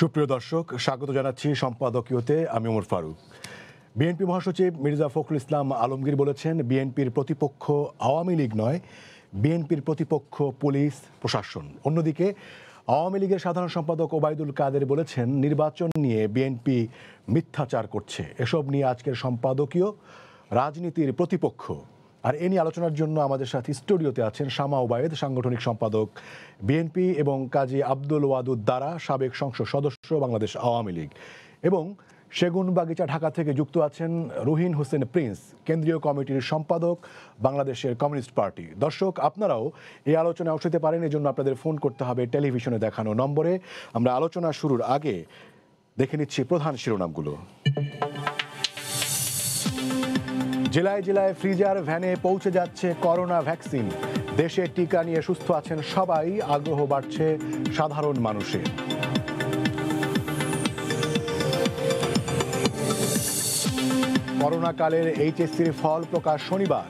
সুপ্রিয় দর্শক স্বাগত জানাচ্ছি সম্পাদকীয়তে আমি ওমর ফারুক বিএনপি মহাসচিব মির্জা ফখরুল ইসলাম আলমগীর বলেছেন বিএনপির প্রতিপক্ষ আওয়ামী লীগ নয় বিএনপির প্রতিপক্ষ পুলিশ প্রশাসন অন্যদিকে আওয়ামী লীগের সাধারণ সম্পাদক ওবায়দুল কাদের বলেছেন নির্বাচন নিয়ে বিএনপি মিথ্যাচার করছে এসব নিয়ে আজকের সম্পাদকীয় রাজনীতির প্রতিপক্ষ আর এ নিয়ে আলোচনার জন্য আমাদের সাথে স্টুডিওতে আছেন শামা ওবায়েদ সাংগঠনিক সম্পাদক বিএনপি এবং কাজী আব্দুল ওয়াদুদ দ্বারা সাবেক সংসদ সদস্য বাংলাদেশ আওয়ামী লীগ এবং সেগুন বাগিচা ঢাকা থেকে যুক্ত আছেন রুহিন হোসেন প্রিন্স কেন্দ্রীয় কমিটির সম্পাদক বাংলাদেশের কমিউনিস্ট পার্টি দর্শক আপনারাও এই আলোচনায় অংশ নিতে পারেন এজন্য আপনাদের ফোন করতে হবে টেলিভিশনে দেখানো নম্বরে আমরা আলোচনা শুরুর আগে দেখে নিচ্ছি প্রধান শিরোনামগুলো জেলায় জেলায় ফ্রিজার ভ্যানে পৌঁছে যাচ্ছে করোনা ভ্যাকসিন দেশে টিকা নিয়ে সুস্থ আছেন সবাই আগ্রহ বাড়ছে সাধারণ মানুষের করোনাকালের এইচএসসির ফল প্রকাশ শনিবার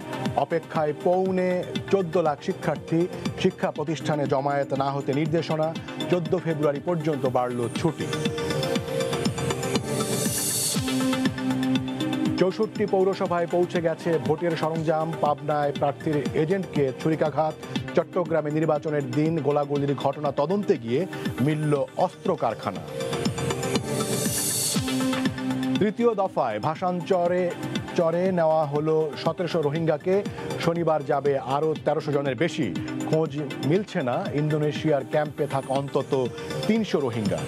অপেক্ষায় পৌনে চোদ্দ লাখ শিক্ষার্থী শিক্ষা প্রতিষ্ঠানে জমায়েত না হতে নির্দেশনা চোদ্দ ফেব্রুয়ারি পর্যন্ত বাড়ল ছুটি চৌষট্টি পৌরসভায় পৌঁছে গেছে ভোটের সরঞ্জাম পাবনায় প্রার্থীর এজেন্টকে ছুরিকাঘাত চট্টগ্রামে নির্বাচনের দিন গোলাগুলির ঘটনা তদন্তে গিয়ে মিলল অস্ত্র কারখানা তৃতীয় দফায় ভাষাঞ্চরে চরে নেওয়া হলো সতেরোশো রোহিঙ্গাকে শনিবার যাবে আরও তেরোশো জনের বেশি খোঁজ মিলছে না ইন্দোনেশিয়ার ক্যাম্পে থাকা অন্তত তিনশো রোহিঙ্গা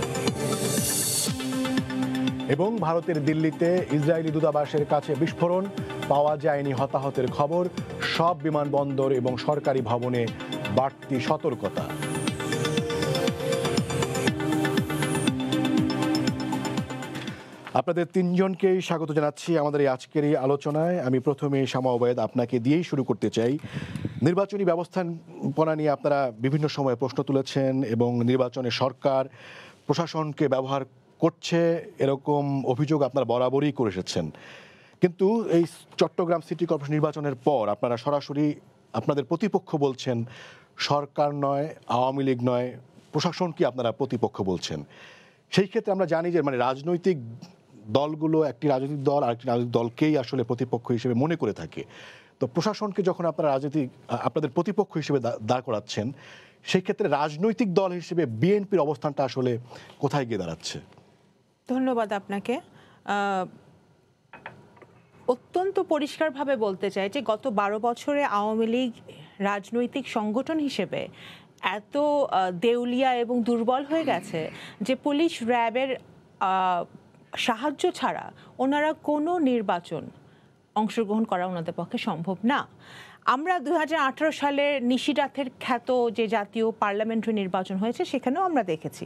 এবং ভারতের দিল্লিতে ইসরায়েলি দূতাবাসের কাছে বিস্ফোরণ পাওয়া যায়নি হতাহতের খবর সব বিমানবন্দর এবং সরকারি ভবনে বাড়তি সতর্কতা আপনাদের তিনজনকেই স্বাগত জানাচ্ছি আমাদের এই আজকের এই আলোচনায় আমি প্রথমে শ্যামা ওবায়দ আপনাকে দিয়েই শুরু করতে চাই নির্বাচনী ব্যবস্থাপনা নিয়ে আপনারা বিভিন্ন সময়ে প্রশ্ন তুলেছেন এবং নির্বাচনে সরকার প্রশাসনকে ব্যবহার করছে এরকম অভিযোগ আপনারা বরাবরই করে এসেছেন কিন্তু এই চট্টগ্রাম সিটি কর্পোরেশন নির্বাচনের পর আপনারা সরাসরি আপনাদের প্রতিপক্ষ বলছেন সরকার নয় আওয়ামী লীগ নয় প্রশাসনকে আপনারা প্রতিপক্ষ বলছেন সেই ক্ষেত্রে আমরা জানি যে মানে রাজনৈতিক দলগুলো একটি রাজনৈতিক দল আরেকটি রাজনৈতিক দলকেই আসলে প্রতিপক্ষ হিসেবে মনে করে থাকে তো প্রশাসনকে যখন আপনারা রাজনৈতিক আপনাদের প্রতিপক্ষ হিসেবে দাঁড় করাচ্ছেন সেই ক্ষেত্রে রাজনৈতিক দল হিসেবে বিএনপির অবস্থানটা আসলে কোথায় গিয়ে দাঁড়াচ্ছে ধন্যবাদ আপনাকে অত্যন্ত পরিষ্কারভাবে বলতে চাই যে গত বারো বছরে আওয়ামী লীগ রাজনৈতিক সংগঠন হিসেবে এত দেউলিয়া এবং দুর্বল হয়ে গেছে যে পুলিশ র্যাবের সাহায্য ছাড়া ওনারা কোনো নির্বাচন অংশগ্রহণ করা ওনাদের পক্ষে সম্ভব না আমরা দু সালের নিশিরাথের খ্যাত যে জাতীয় পার্লামেন্টারি নির্বাচন হয়েছে সেখানেও আমরা দেখেছি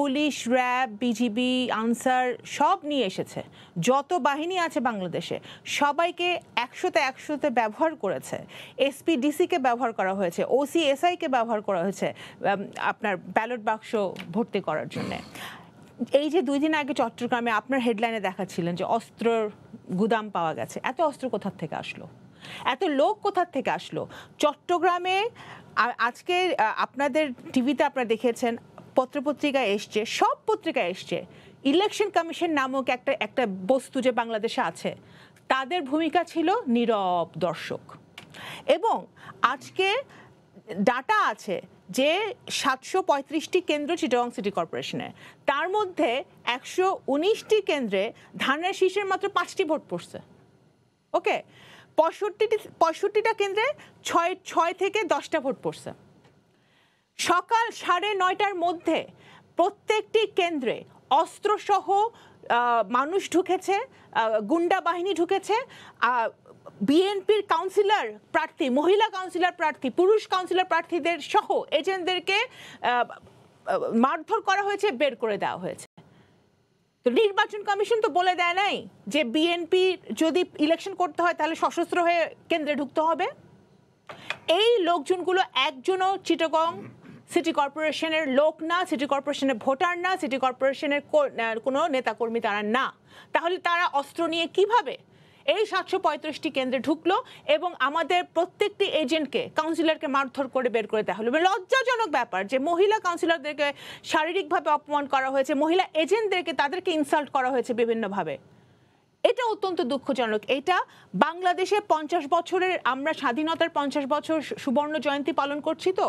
পুলিশ র্যাব বিজিবি আনসার সব নিয়ে এসেছে যত বাহিনী আছে বাংলাদেশে সবাইকে একশোতে একশোতে ব্যবহার করেছে এসপি ডিসিকে ব্যবহার করা হয়েছে ওসি এসআইকে ব্যবহার করা হয়েছে আপনার ব্যালট বাক্স ভর্তি করার জন্যে এই যে দুই দিন আগে চট্টগ্রামে আপনার হেডলাইনে দেখাচ্ছিলেন যে অস্ত্রর গুদাম পাওয়া গেছে এত অস্ত্র কোথার থেকে আসলো এত লোক কোথার থেকে আসলো চট্টগ্রামে আজকে আপনাদের টিভিতে আপনারা দেখেছেন পত্রপত্রিকা এসছে সব পত্রিকায় এসছে ইলেকশন কমিশন নামক একটা একটা বস্তু যে বাংলাদেশে আছে তাদের ভূমিকা ছিল নীরব দর্শক এবং আজকে ডাটা আছে যে সাতশো পঁয়ত্রিশটি কেন্দ্র চিটাগং সিটি কর্পোরেশনে তার মধ্যে একশো উনিশটি কেন্দ্রে ধানের শীষের মাত্র পাঁচটি ভোট পড়ছে ওকে পঁয়ষট্টিটি পঁয়ষট্টিটা কেন্দ্রে ছয় ছয় থেকে দশটা ভোট পড়ছে সকাল সাড়ে নয়টার মধ্যে প্রত্যেকটি কেন্দ্রে অস্ত্রসহ মানুষ ঢুকেছে গুন্ডা বাহিনী ঢুকেছে বিএনপির কাউন্সিলর প্রার্থী মহিলা কাউন্সিলর প্রার্থী পুরুষ কাউন্সিলর প্রার্থীদের সহ এজেন্টদেরকে মারধর করা হয়েছে বের করে দেওয়া হয়েছে তো নির্বাচন কমিশন তো বলে দেয় নাই যে বিএনপি যদি ইলেকশন করতে হয় তাহলে সশস্ত্র হয়ে কেন্দ্রে ঢুকতে হবে এই লোকজনগুলো একজনও চিটগং সিটি কর্পোরেশনের লোক না সিটি কর্পোরেশনের ভোটার না সিটি কর্পোরেশনের কোনো নেতাকর্মী তারা না তাহলে তারা অস্ত্র নিয়ে কিভাবে এই সাতশো পঁয়ত্রিশটি কেন্দ্রে ঢুকলো এবং আমাদের প্রত্যেকটি এজেন্টকে কাউন্সিলরকে মারধর করে বের করে দেওয়া হলো লজ্জাজনক ব্যাপার যে মহিলা কাউন্সিলরদেরকে শারীরিকভাবে অপমান করা হয়েছে মহিলা এজেন্টদেরকে তাদেরকে ইনসাল্ট করা হয়েছে বিভিন্নভাবে এটা অত্যন্ত দুঃখজনক এটা বাংলাদেশে পঞ্চাশ বছরের আমরা স্বাধীনতার পঞ্চাশ বছর সুবর্ণ জয়ন্তী পালন করছি তো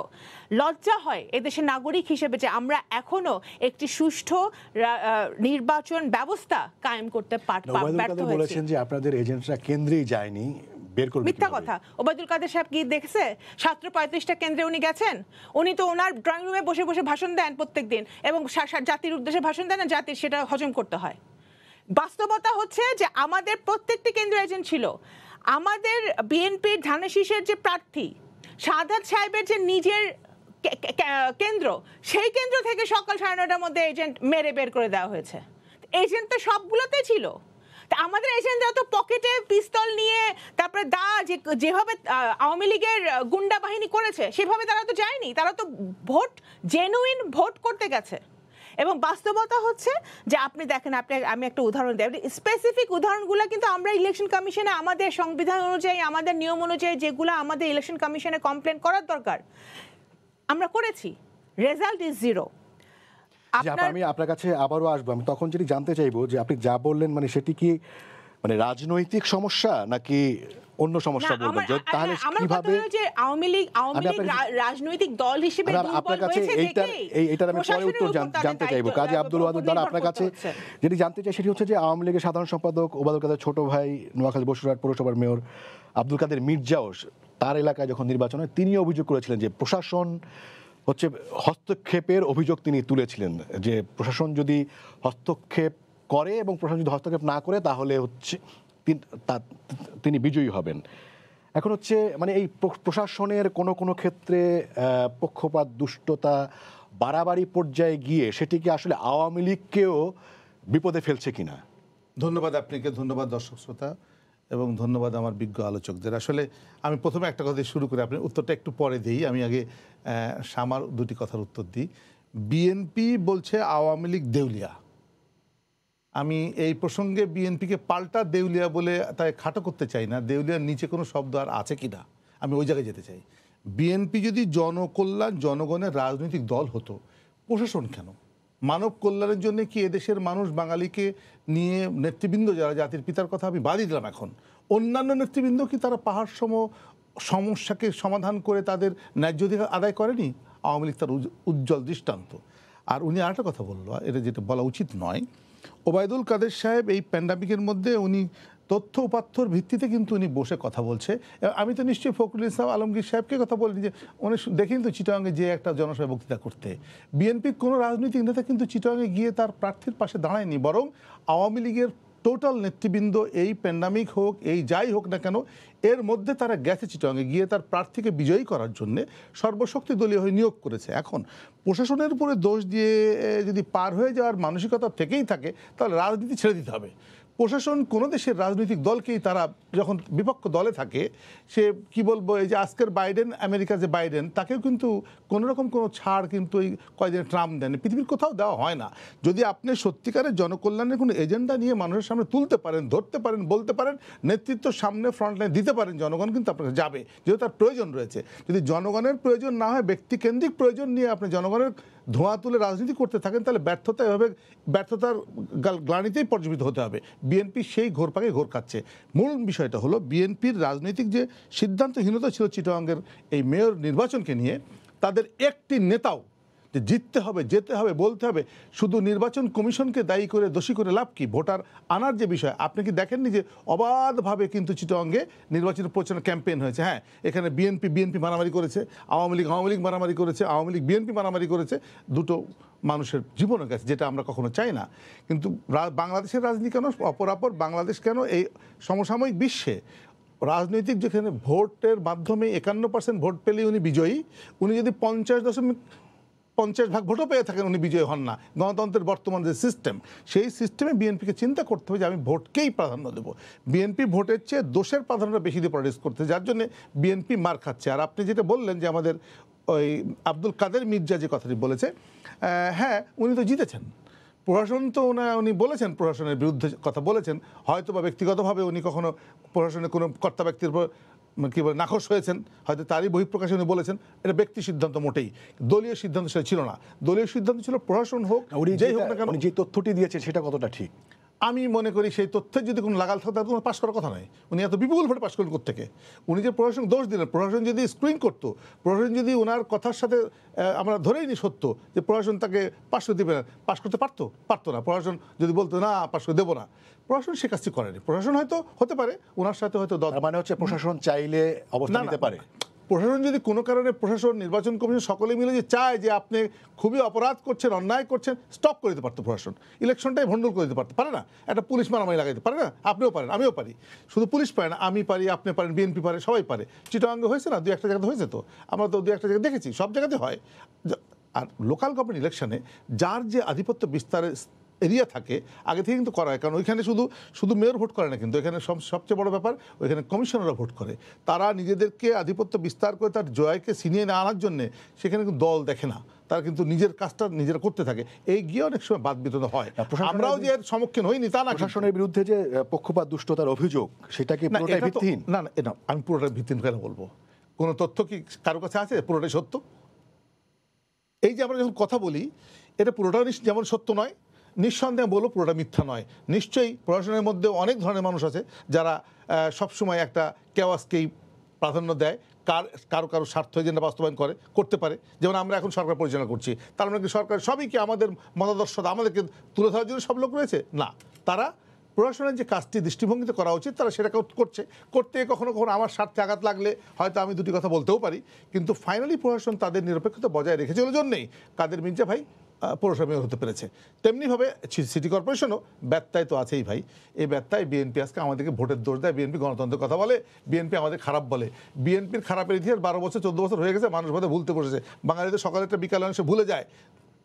লজ্জা হয় এদেশের নাগরিক হিসেবে যে আমরা এখনো একটি সুষ্ঠু নির্বাচন ব্যবস্থা কায়েম করতে পারতে বলেছেন যে আপনাদের এজেন্টরা কেন্দ্রেই যায়নি মিথ্যা কথা ওবায়দুল কাদের সাহেব কি দেখছে সাতশো পঁয়ত্রিশটা কেন্দ্রে উনি গেছেন উনি তো ওনার ড্রয়িং রুমে বসে বসে ভাষণ দেন প্রত্যেক দিন এবং জাতির উদ্দেশ্যে ভাষণ দেন জাতির সেটা হজম করতে হয় বাস্তবতা হচ্ছে যে আমাদের প্রত্যেকটি কেন্দ্র এজেন্ট ছিল আমাদের বিএনপির ধানেশিসের যে প্রার্থী সাদাত সাহেবের যে নিজের কেন্দ্র সেই কেন্দ্র থেকে সকাল সাড়ে নটার মধ্যে এজেন্ট মেরে বের করে দেওয়া হয়েছে এজেন্ট তো সবগুলোতে ছিল তা আমাদের এজেন্টরা তো পকেটে পিস্তল নিয়ে তারপরে দা যে যেভাবে আওয়ামী লীগের গুন্ডা বাহিনী করেছে সেভাবে তারা তো যায়নি তারা তো ভোট জেনুইন ভোট করতে গেছে এবং বাস্তবতা হচ্ছে যে আপনি দেখেন আপনি আমি একটা উদাহরণ দেব স্পেসিফিক উদাহরণগুলো কিন্তু আমরা ইলেকশন কমিশনে আমাদের সংবিধান অনুযায়ী আমাদের নিয়ম অনুযায়ী যেগুলো আমাদের ইলেকশন কমিশনে কমপ্লেন করার দরকার আমরা করেছি রেজাল্ট ইজ জিরো আমি আপনার কাছে আবারও আসবো আমি তখন যেটি জানতে চাইবো যে আপনি যা বললেন মানে সেটি কি মানে রাজনৈতিক সমস্যা নাকি অন্য সমস্যা বলবেন যে তাহলে কিভাবে যে আওয়ামী লীগ আওয়ামী লীগ রাজনৈতিক দল হিসেবে আচ্ছা, আপনার কাছে এইটার এইটার আমি পরে উত্তর জানতে চাইবো কাজী আব্দুল ওয়াদুদ দ্বারা আপনার কাছে যেটি জানতে চাই সেটি হচ্ছে যে আওয়ামী লীগের সাধারণ সম্পাদক ওবাদুল কাদের ছোট ভাই নোয়াখালী বসুরহাট পৌরসভার মেয়র আব্দুল কাদের মির্জাও তার এলাকায় যখন নির্বাচন হয় তিনি অভিযোগ করেছিলেন যে প্রশাসন হচ্ছে হস্তক্ষেপের অভিযোগ তিনি তুলেছিলেন যে প্রশাসন যদি হস্তক্ষেপ করে এবং প্রশাসন যদি হস্তক্ষেপ না করে তাহলে হচ্ছে তিনি বিজয়ী হবেন এখন হচ্ছে মানে এই প্রশাসনের কোনো কোনো ক্ষেত্রে পক্ষপাত দুষ্টতা বাড়াবাড়ি পর্যায়ে গিয়ে সেটিকে আসলে আওয়ামী লীগকেও বিপদে ফেলছে কিনা ধন্যবাদ আপনাকে ধন্যবাদ দর্শক শ্রোতা এবং ধন্যবাদ আমার বিজ্ঞ আলোচকদের আসলে আমি প্রথমে একটা কথা শুরু করে আপনি উত্তরটা একটু পরে দিই আমি আগে সামার দুটি কথার উত্তর দিই বিএনপি বলছে আওয়ামী লীগ দেউলিয়া আমি এই প্রসঙ্গে বিএনপিকে পাল্টা দেউলিয়া বলে তাই খাটো করতে চাই না দেউলিয়ার নিচে কোনো শব্দ আর আছে কি না আমি ওই জায়গায় যেতে চাই বিএনপি যদি জনকল্যাণ জনগণের রাজনৈতিক দল হতো প্রশাসন কেন মানব কল্যাণের জন্য কি এদেশের মানুষ বাঙালিকে নিয়ে নেতৃবৃন্দ যারা জাতির পিতার কথা আমি বাদই দিলাম এখন অন্যান্য নেতৃবৃন্দ কি তারা পাহাড় সম সমস্যাকে সমাধান করে তাদের ন্যায্য অধিকার আদায় করেনি আওয়ামী লীগ তার উজ্জ্বল দৃষ্টান্ত আর উনি আরেকটা কথা বললো এটা যেটা বলা উচিত নয় ওবায়দুল কাদের সাহেব এই প্যান্ডামিকের মধ্যে উনি তথ্য উপাত্তর ভিত্তিতে কিন্তু উনি বসে কথা বলছে আমি তো নিশ্চয়ই ফখরুল ইসলাম আলমগীর সাহেবকে কথা বলিনি যে উনি দেখেন তো চিটাঙ্গে যে একটা জনসভায় বক্তৃতা করতে বিএনপির কোনো রাজনৈতিক নেতা কিন্তু চিটাঙ্গে গিয়ে তার প্রার্থীর পাশে দাঁড়ায়নি বরং আওয়ামী লীগের টোটাল নেতৃবৃন্দ এই প্যান্ডামিক হোক এই যাই হোক না কেন এর মধ্যে তারা গেছে চিটংয়ে গিয়ে তার প্রার্থীকে বিজয়ী করার জন্য সর্বশক্তি দলীয় হয়ে নিয়োগ করেছে এখন প্রশাসনের উপরে দোষ দিয়ে যদি পার হয়ে যাওয়ার মানসিকতা থেকেই থাকে তাহলে রাজনীতি ছেড়ে দিতে হবে প্রশাসন কোনো দেশের রাজনৈতিক দলকেই তারা যখন বিপক্ষ দলে থাকে সে কি বলবো এই যে আজকের বাইডেন আমেরিকা যে বাইডেন তাকেও কিন্তু কোনো রকম কোনো ছাড় কিন্তু ওই কয়েকদিন ট্রাম্প দেন পৃথিবীর কোথাও দেওয়া হয় না যদি আপনি সত্যিকারের জনকল্যাণের কোনো এজেন্ডা নিয়ে মানুষের সামনে তুলতে পারেন ধরতে পারেন বলতে পারেন নেতৃত্ব সামনে ফ্রন্টলাইন দিতে পারেন জনগণ কিন্তু আপনাকে যাবে যেহেতু তার প্রয়োজন রয়েছে যদি জনগণের প্রয়োজন না হয় ব্যক্তিকেন্দ্রিক প্রয়োজন নিয়ে আপনি জনগণের ধোঁয়া তুলে রাজনীতি করতে থাকেন তাহলে ব্যর্থতা এভাবে ব্যর্থতার গ্লানিতেই পর্যবেক্ষিত হতে হবে বিএনপি সেই ঘোরপাকে ঘোর খাচ্ছে মূল বিষয়টা হলো বিএনপির রাজনৈতিক যে সিদ্ধান্তহীনতা ছিল চিটাঙ্গের এই মেয়র নির্বাচনকে নিয়ে তাদের একটি নেতাও যে জিততে হবে যেতে হবে বলতে হবে শুধু নির্বাচন কমিশনকে দায়ী করে দোষী করে লাভ কি ভোটার আনার যে বিষয় আপনি কি দেখেননি যে অবাধভাবে কিন্তু চিটঅঙ্গে নির্বাচন প্রচারণা ক্যাম্পেইন হয়েছে হ্যাঁ এখানে বিএনপি বিএনপি মারামারি করেছে আওয়ামী লীগ আওয়ামী লীগ মারামারি করেছে আওয়ামী লীগ বিএনপি মারামারি করেছে দুটো মানুষের জীবনের কাছে যেটা আমরা কখনো চাই না কিন্তু বাংলাদেশের রাজনীতি কেন অপরাপর বাংলাদেশ কেন এই সমসাময়িক বিশ্বে রাজনৈতিক যেখানে ভোটের মাধ্যমে একান্ন পার্সেন্ট ভোট পেলেই উনি বিজয়ী উনি যদি পঞ্চাশ দশমিক পঞ্চাশ ভাগ ভোটও পেয়ে থাকেন উনি বিজয় হন না গণতন্ত্রের বর্তমান যে সিস্টেম সেই সিস্টেমে বিএনপিকে চিন্তা করতে হবে যে আমি ভোটকেই প্রাধান্য দেবো বিএনপি ভোটের চেয়ে দোষের প্রাধান্যটা বেশি দিয়ে প্রডিউস করতে যার জন্য বিএনপি মার খাচ্ছে আর আপনি যেটা বললেন যে আমাদের ওই আব্দুল কাদের মির্জা যে কথাটি বলেছে হ্যাঁ উনি তো জিতেছেন প্রশাসন তো উনি বলেছেন প্রশাসনের বিরুদ্ধে কথা বলেছেন হয়তো বা ব্যক্তিগতভাবে উনি কখনো প্রশাসনের কোনো কর্তা ব্যক্তির উপর কী বলে নাকশ হয়েছেন হয়তো তারই বহিঃপ্রকাশ উনি বলেছেন এটা ব্যক্তি সিদ্ধান্ত মোটেই দলীয় সিদ্ধান্ত সেটা ছিল না দলীয় সিদ্ধান্ত ছিল প্রশাসন হোক যেই হোক না কেন যে তথ্যটি দিয়েছে সেটা কতটা ঠিক আমি মনে করি সেই তথ্যের যদি কোনো লাগাল থাকে তাহলে পাশ করার কথা নয় উনি এত বিপুল ভোটে পাশ করলেন থেকে উনি যে প্রশাসন দোষ দিলেন প্রশাসন যদি স্ক্রিন করতো প্রশাসন যদি ওনার কথার সাথে আমরা ধরেই নি সত্য যে প্রশাসন তাকে পাশ করে দেবে না পাশ করতে পারতো পারতো না প্রশাসন যদি বলতো না পাশ করে দেবো না প্রশাসন সে কাজটি করেনি প্রশাসন হয়তো হতে পারে ওনার সাথে হয়তো মানে হচ্ছে প্রশাসন চাইলে অবস্থান নিতে পারে প্রশাসন যদি কোনো কারণে প্রশাসন নির্বাচন কমিশন সকলে মিলে যে চায় যে আপনি খুবই অপরাধ করছেন অন্যায় করছেন স্টপ করে দিতে পারতো প্রশাসন ইলেকশনটাই ভণ্ডুল করে দিতে পারতো পারে না একটা পুলিশ মারামারি লাগাইতে পারে না আপনিও পারেন আমিও পারি শুধু পুলিশ পারে না আমি পারি আপনি পারেন বিএনপি পারে সবাই পারে চিটাঙ্গ হয়েছে না দু একটা জায়গাতে হয়েছে তো আমরা তো দু একটা জায়গায় দেখেছি সব জায়গাতে হয় আর লোকাল গভর্নমেন্ট ইলেকশনে যার যে আধিপত্য বিস্তারের এরিয়া থাকে আগে থেকে কিন্তু করা হয় কারণ ওইখানে শুধু শুধু মেয়র ভোট করে না কিন্তু এখানে সবচেয়ে বড় ব্যাপার ওইখানে কমিশনাররা ভোট করে তারা নিজেদেরকে আধিপত্য বিস্তার করে তার জয়কে ছিনিয়ে না আনার জন্যে সেখানে কিন্তু দল দেখে না তারা কিন্তু নিজের কাজটা নিজেরা করতে থাকে এই গিয়ে অনেক সময় বাদ বিতরণ হয় আমরাও যে এর সম্মুখীন হইনি তা না প্রশাসনের বিরুদ্ধে যে পক্ষপাত দুষ্টতার অভিযোগ সেটা কি পুরোটাই ভিত্তিহীন না না আমি পুরোটা ভিত্তিহীন কেন বলবো কোনো তথ্য কি কারো কাছে আছে পুরোটাই সত্য এই যে আমরা যখন কথা বলি এটা পুরোটাও যেমন সত্য নয় নিঃসন্দেহে বলো পুরোটা মিথ্যা নয় নিশ্চয়ই প্রশাসনের মধ্যে অনেক ধরনের মানুষ আছে যারা সবসময় একটা কেওয়াসকেই প্রাধান্য দেয় কার কারো কারো স্বার্থ এজেন্ডা বাস্তবায়ন করে করতে পারে যেমন আমরা এখন সরকার পরিচালনা করছি তার মানে কি সরকার সবই কি আমাদের মতাদর্শ আমাদেরকে তুলে ধরার জন্য সব লোক রয়েছে না তারা প্রশাসনের যে কাজটি দৃষ্টিভঙ্গিতে করা উচিত তারা সেটা করছে করতে কখনো কখনো আমার স্বার্থে আঘাত লাগলে হয়তো আমি দুটি কথা বলতেও পারি কিন্তু ফাইনালি প্রশাসন তাদের নিরপেক্ষতা বজায় রেখেছে ওই জন্যেই কাদের মির্জা ভাই পৌরসভা মেয়র হতে পেরেছে তেমনিভাবে সিটি কর্পোরেশনও ব্যত্যায় তো আছেই ভাই এই ব্যত্যায় বিএনপি আজকে আমাদেরকে ভোটের দোষ দেয় বিএনপি গণতন্ত্রের কথা বলে বিএনপি আমাদের খারাপ বলে বিএনপির খারাপের ইতিহাস বারো বছর চোদ্দ বছর হয়ে গেছে মানুষ বোধহয় ভুলতে বসেছে বাঙালিদের সকালে একটা বিকালে অংশে ভুলে যায়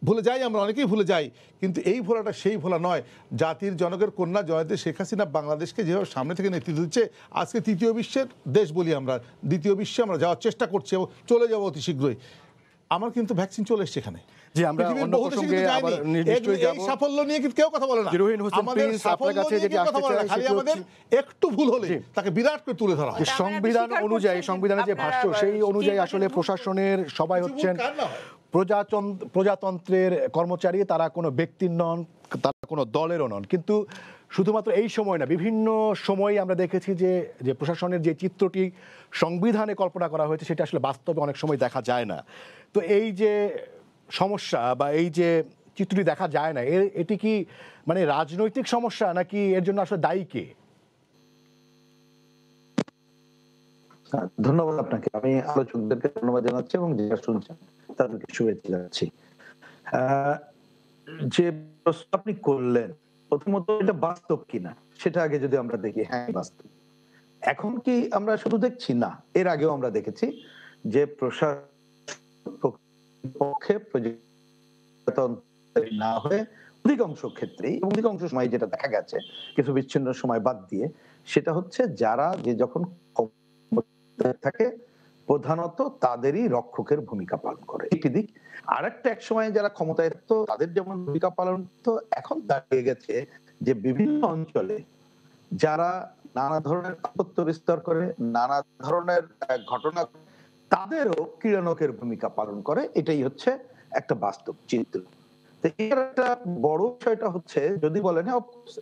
ভুলে যাই আমরা অনেকেই ভুলে যাই কিন্তু এই ভোলাটা সেই ভোলা নয় জাতির জনকের কন্যা জয়ন্তী শেখ হাসিনা বাংলাদেশকে যেভাবে সামনে থেকে নেতৃত্ব দিচ্ছে আজকে তৃতীয় বিশ্বের দেশ বলি আমরা দ্বিতীয় বিশ্বে আমরা যাওয়ার চেষ্টা করছি এবং চলে যাবো অতি শীঘ্রই আমার কিন্তু ভ্যাকসিন চলে এসছে এখানে যে আমরা অন্য প্রসঙ্গে আবার নিশ্চয়ই যাব এই সাফল্য নিয়ে কি কেউ কথা বলে না জিরোহিন হোসেন প্রিন্স আপনার কাছে যেটি আসতে চাই আমাদের একটু ভুল হলে তাকে বিরাট করে তুলে ধরা হয় সংবিধান অনুযায়ী সংবিধানের যে ভাষ্য সেই অনুযায়ী আসলে প্রশাসনের সবাই হচ্ছেন প্রজাতন্ত্রের কর্মচারী তারা কোনো ব্যক্তির নন তারা কোনো দলেরও নন কিন্তু শুধুমাত্র এই সময় না বিভিন্ন সময়ে আমরা দেখেছি যে যে প্রশাসনের যে চিত্রটি সংবিধানে কল্পনা করা হয়েছে সেটা আসলে বাস্তবে অনেক সময় দেখা যায় না তো এই যে সমস্যা বা এই যে চিত্রটি দেখা যায় না এর এটি কি মানে রাজনৈতিক সমস্যা নাকি এর জন্য আসলে দায়ী কে ধন্যবাদ আপনাকে আমি আলোচকদেরকে ধন্যবাদ জানাচ্ছি এবং যারা শুনছেন তাদেরকে শুভেচ্ছা জানাচ্ছি যে প্রশ্ন আপনি করলেন প্রথমত এটা বাস্তব কিনা সেটা আগে যদি আমরা দেখি হ্যাঁ বাস্তব এখন কি আমরা শুধু দেখছি না এর আগেও আমরা দেখেছি যে প্রশাসন পক্ষে না হয়ে অধিকাংশ ক্ষেত্রে এবং অধিকাংশ সময় যেটা দেখা গেছে কিছু বিচ্ছিন্ন সময় বাদ দিয়ে সেটা হচ্ছে যারা যে যখন থাকে প্রধানত তাদেরই রক্ষকের ভূমিকা পালন করে একটি দিক আর একটা এক সময় যারা ক্ষমতায় তো তাদের যেমন ভূমিকা পালন তো এখন দাঁড়িয়ে গেছে যে বিভিন্ন অঞ্চলে যারা নানা ধরনের আপত্ত বিস্তার করে নানা ধরনের ঘটনা তাদেরও ক্রীড়ানকের ভূমিকা পালন করে এটাই হচ্ছে একটা বাস্তব চিত্র একটা বড় বিষয়টা হচ্ছে যদি বলেন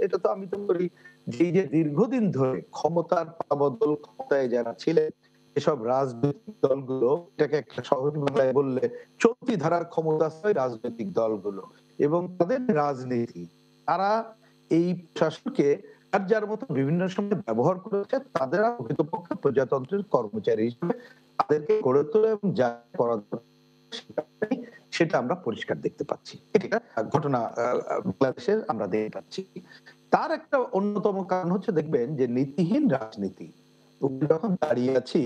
এটা তো আমি তো বলি যে যে দীর্ঘদিন ধরে ক্ষমতার পাবদল ক্ষমতায় যারা ছিলেন এসব রাজনৈতিক দলগুলো এটাকে একটা সহজ বাংলায় বললে চলতি ধারার ক্ষমতাশ্রয় রাজনৈতিক দলগুলো এবং তাদের রাজনীতি তারা এই প্রশাসনকে যার মতো বিভিন্ন সময় ব্যবহার করেছে তাদের প্রকৃতপক্ষে প্রজাতন্ত্রের কর্মচারী হিসেবে তাদেরকে গড়ে তোলা এবং যা করা সেটা আমরা পরিষ্কার দেখতে পাচ্ছি এটা ঘটনা বাংলাদেশের আমরা দেখতে পাচ্ছি তার একটা অন্যতম কারণ হচ্ছে দেখবেন যে নীতিহীন রাজনীতি যখন দাঁড়িয়ে আছি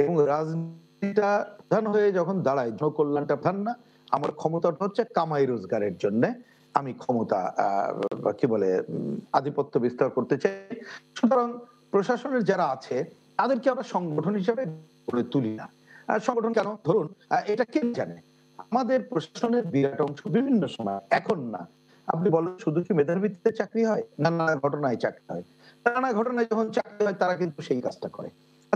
এবং রাজনীতিটা প্রধান হয়ে যখন দাঁড়ায় জনকল্যাণটা প্রধান না আমার ক্ষমতাটা হচ্ছে কামাই রোজগারের জন্য আমি ক্ষমতা কি বলে আধিপত্য বিস্তার করতে চাই সুতরাং প্রশাসনের যারা আছে তাদেরকে আমরা সংগঠন হিসেবে করে তুলি না সংগঠন কেন ধরুন এটা কে জানে আমাদের প্রশাসনের বিরাট অংশ বিভিন্ন সময় এখন না আপনি বলেন শুধু কি মেধার চাকরি হয় নানা ঘটনায় চাকরি হয় নানা ঘটনায় যখন চাকরি হয় তারা কিন্তু সেই কাজটা করে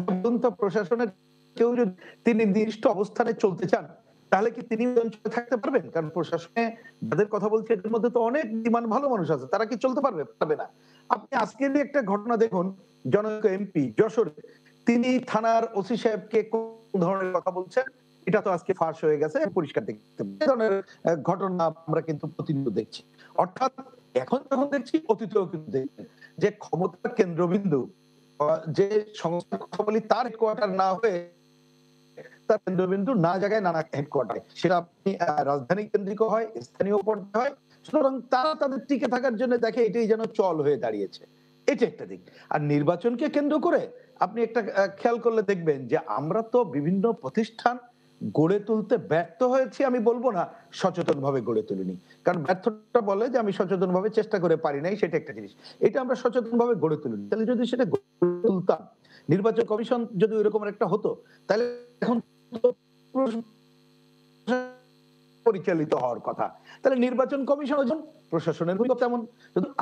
তদন্ত প্রশাসনের কেউ যদি তিনি নির্দিষ্ট অবস্থানে চলতে চান তাহলে কি তিনি অঞ্চলে থাকতে পারবেন কারণ প্রশাসনে যাদের কথা বলছি এদের মধ্যে তো অনেক বিমান ভালো মানুষ আছে তারা কি চলতে পারবে পারবে না আপনি আজকেরই একটা ঘটনা দেখুন জনক এমপি যশোর তিনি থানার ওসি সাহেবকে কোন ধরনের কথা বলছেন এটা তো আজকে ফাঁস হয়ে গেছে পরিষ্কার দেখতে এই ধরনের ঘটনা আমরা কিন্তু প্রতিনিয়ত দেখছি অর্থাৎ এখন যখন দেখছি অতীতেও কিন্তু দেখছেন যে ক্ষমতার কেন্দ্রবিন্দু যে সংস্থার কথা বলি তার হেডকোয়ার্টার না হয়ে তার কেন্দ্রবিন্দু না জায়গায় নানা হেডকোয়ার্টার সেটা আপনি রাজধানী কেন্দ্রিক হয় স্থানীয় পর্যায়ে হয় সুতরাং তারা তাদের টিকে থাকার জন্য দেখে এটাই যেন চল হয়ে দাঁড়িয়েছে এটা একটা দিক আর নির্বাচনকে কেন্দ্র করে আপনি একটা খেয়াল করলে দেখবেন যে আমরা তো বিভিন্ন প্রতিষ্ঠান গড়ে তুলতে ব্যর্থ হয়েছি আমি বলবো না সচেতন ভাবে গড়ে তুলিনি কারণ ব্যর্থটা বলে যে আমি সচেতন ভাবে চেষ্টা করে পারি নাই সেটা একটা জিনিস এটা আমরা সচেতন ভাবে গড়ে তুলিনি তাহলে যদি সেটা গড়ে তুলতাম নির্বাচন কমিশন যদি ওই একটা হতো তাহলে এখন পরিচালিত হওয়ার কথা তাহলে নির্বাচন কমিশন প্রশাসনের ভূমিকা তেমন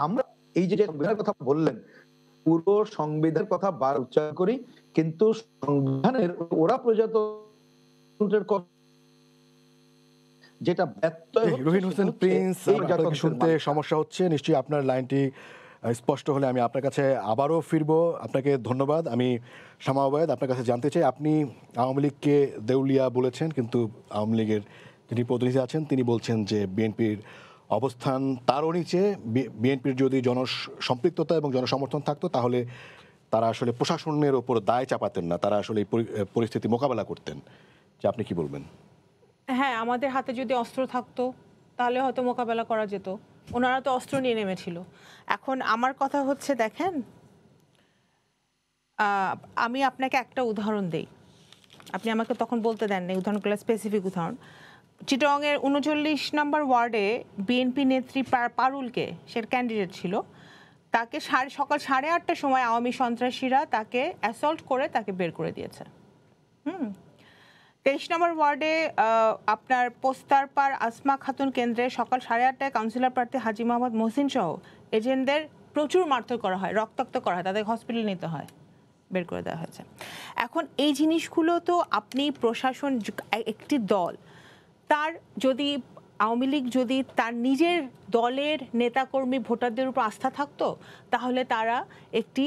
আমরা এই যে কথা বললেন পুরো সংবিধান কথা বার উচ্চারণ করি কিন্তু সংবিধানের ওরা প্রজাতন্ত্রের যেটা ব্যত্যয় রোহিন হোসেন প্রিন্স শুনতে সমস্যা হচ্ছে নিশ্চয়ই আপনার লাইনটি স্পষ্ট হলে আমি আপনার কাছে আবারও ফিরব আপনাকে ধন্যবাদ আমি শ্যামাবাদ আপনার কাছে জানতে চাই আপনি আওয়ামী লীগকে দেউলিয়া বলেছেন কিন্তু আওয়ামী লীগের যিনি প্রতিনিধি আছেন তিনি বলছেন যে বিএনপির অবস্থান তারও নিচে বিএনপির যদি জনসম্পৃক্ততা এবং জনসমর্থন থাকতো তাহলে তারা আসলে প্রশাসনের ওপর দায় চাপাতেন না তারা আসলে পরিস্থিতি মোকাবেলা করতেন যে আপনি কি বলবেন হ্যাঁ আমাদের হাতে যদি অস্ত্র থাকতো তাহলে হয়তো মোকাবেলা করা যেত ওনারা তো অস্ত্র নিয়ে নেমেছিল এখন আমার কথা হচ্ছে দেখেন আমি আপনাকে একটা উদাহরণ দেই আপনি আমাকে তখন বলতে দেন না উদাহরণগুলো স্পেসিফিক উদাহরণ চিটংয়ের উনচল্লিশ নম্বর ওয়ার্ডে বিএনপি নেত্রী পারুলকে সে ক্যান্ডিডেট ছিল তাকে সাড়ে সকাল সাড়ে আটটার সময় আওয়ামী সন্ত্রাসীরা তাকে অ্যাসল্ট করে তাকে বের করে দিয়েছে হুম তেইশ নম্বর ওয়ার্ডে আপনার পোস্তারপাড় আসমা খাতুন কেন্দ্রে সকাল সাড়ে আটটায় কাউন্সিলর প্রার্থী হাজি মোহাম্মদ মোহসিন সহ এজেন্টদের প্রচুর মারধর করা হয় রক্তাক্ত করা হয় তাদের হসপিটালে নিতে হয় বের করে দেওয়া হয়েছে এখন এই জিনিসগুলো তো আপনি প্রশাসন একটি দল তার যদি আওয়ামী লীগ যদি তার নিজের দলের নেতাকর্মী ভোটারদের উপর আস্থা থাকতো তাহলে তারা একটি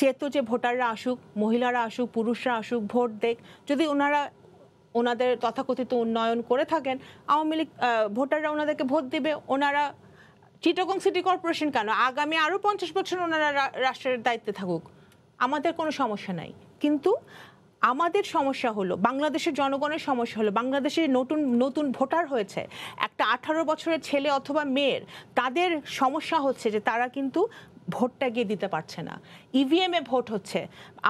চেত যে ভোটাররা আসুক মহিলারা আসুক পুরুষরা আসুক ভোট দেখ যদি ওনারা ওনাদের তথাকথিত উন্নয়ন করে থাকেন আওয়ামী লীগ ভোটাররা ওনাদেরকে ভোট দেবে ওনারা চিটগং সিটি কর্পোরেশন কেন আগামী আরও পঞ্চাশ বছর ওনারা রাষ্ট্রের দায়িত্বে থাকুক আমাদের কোনো সমস্যা নাই কিন্তু আমাদের সমস্যা হলো বাংলাদেশের জনগণের সমস্যা হলো বাংলাদেশের নতুন নতুন ভোটার হয়েছে একটা আঠারো বছরের ছেলে অথবা মেয়ের তাদের সমস্যা হচ্ছে যে তারা কিন্তু ভোটটা গিয়ে দিতে পারছে না ইভিএমে e ভোট হচ্ছে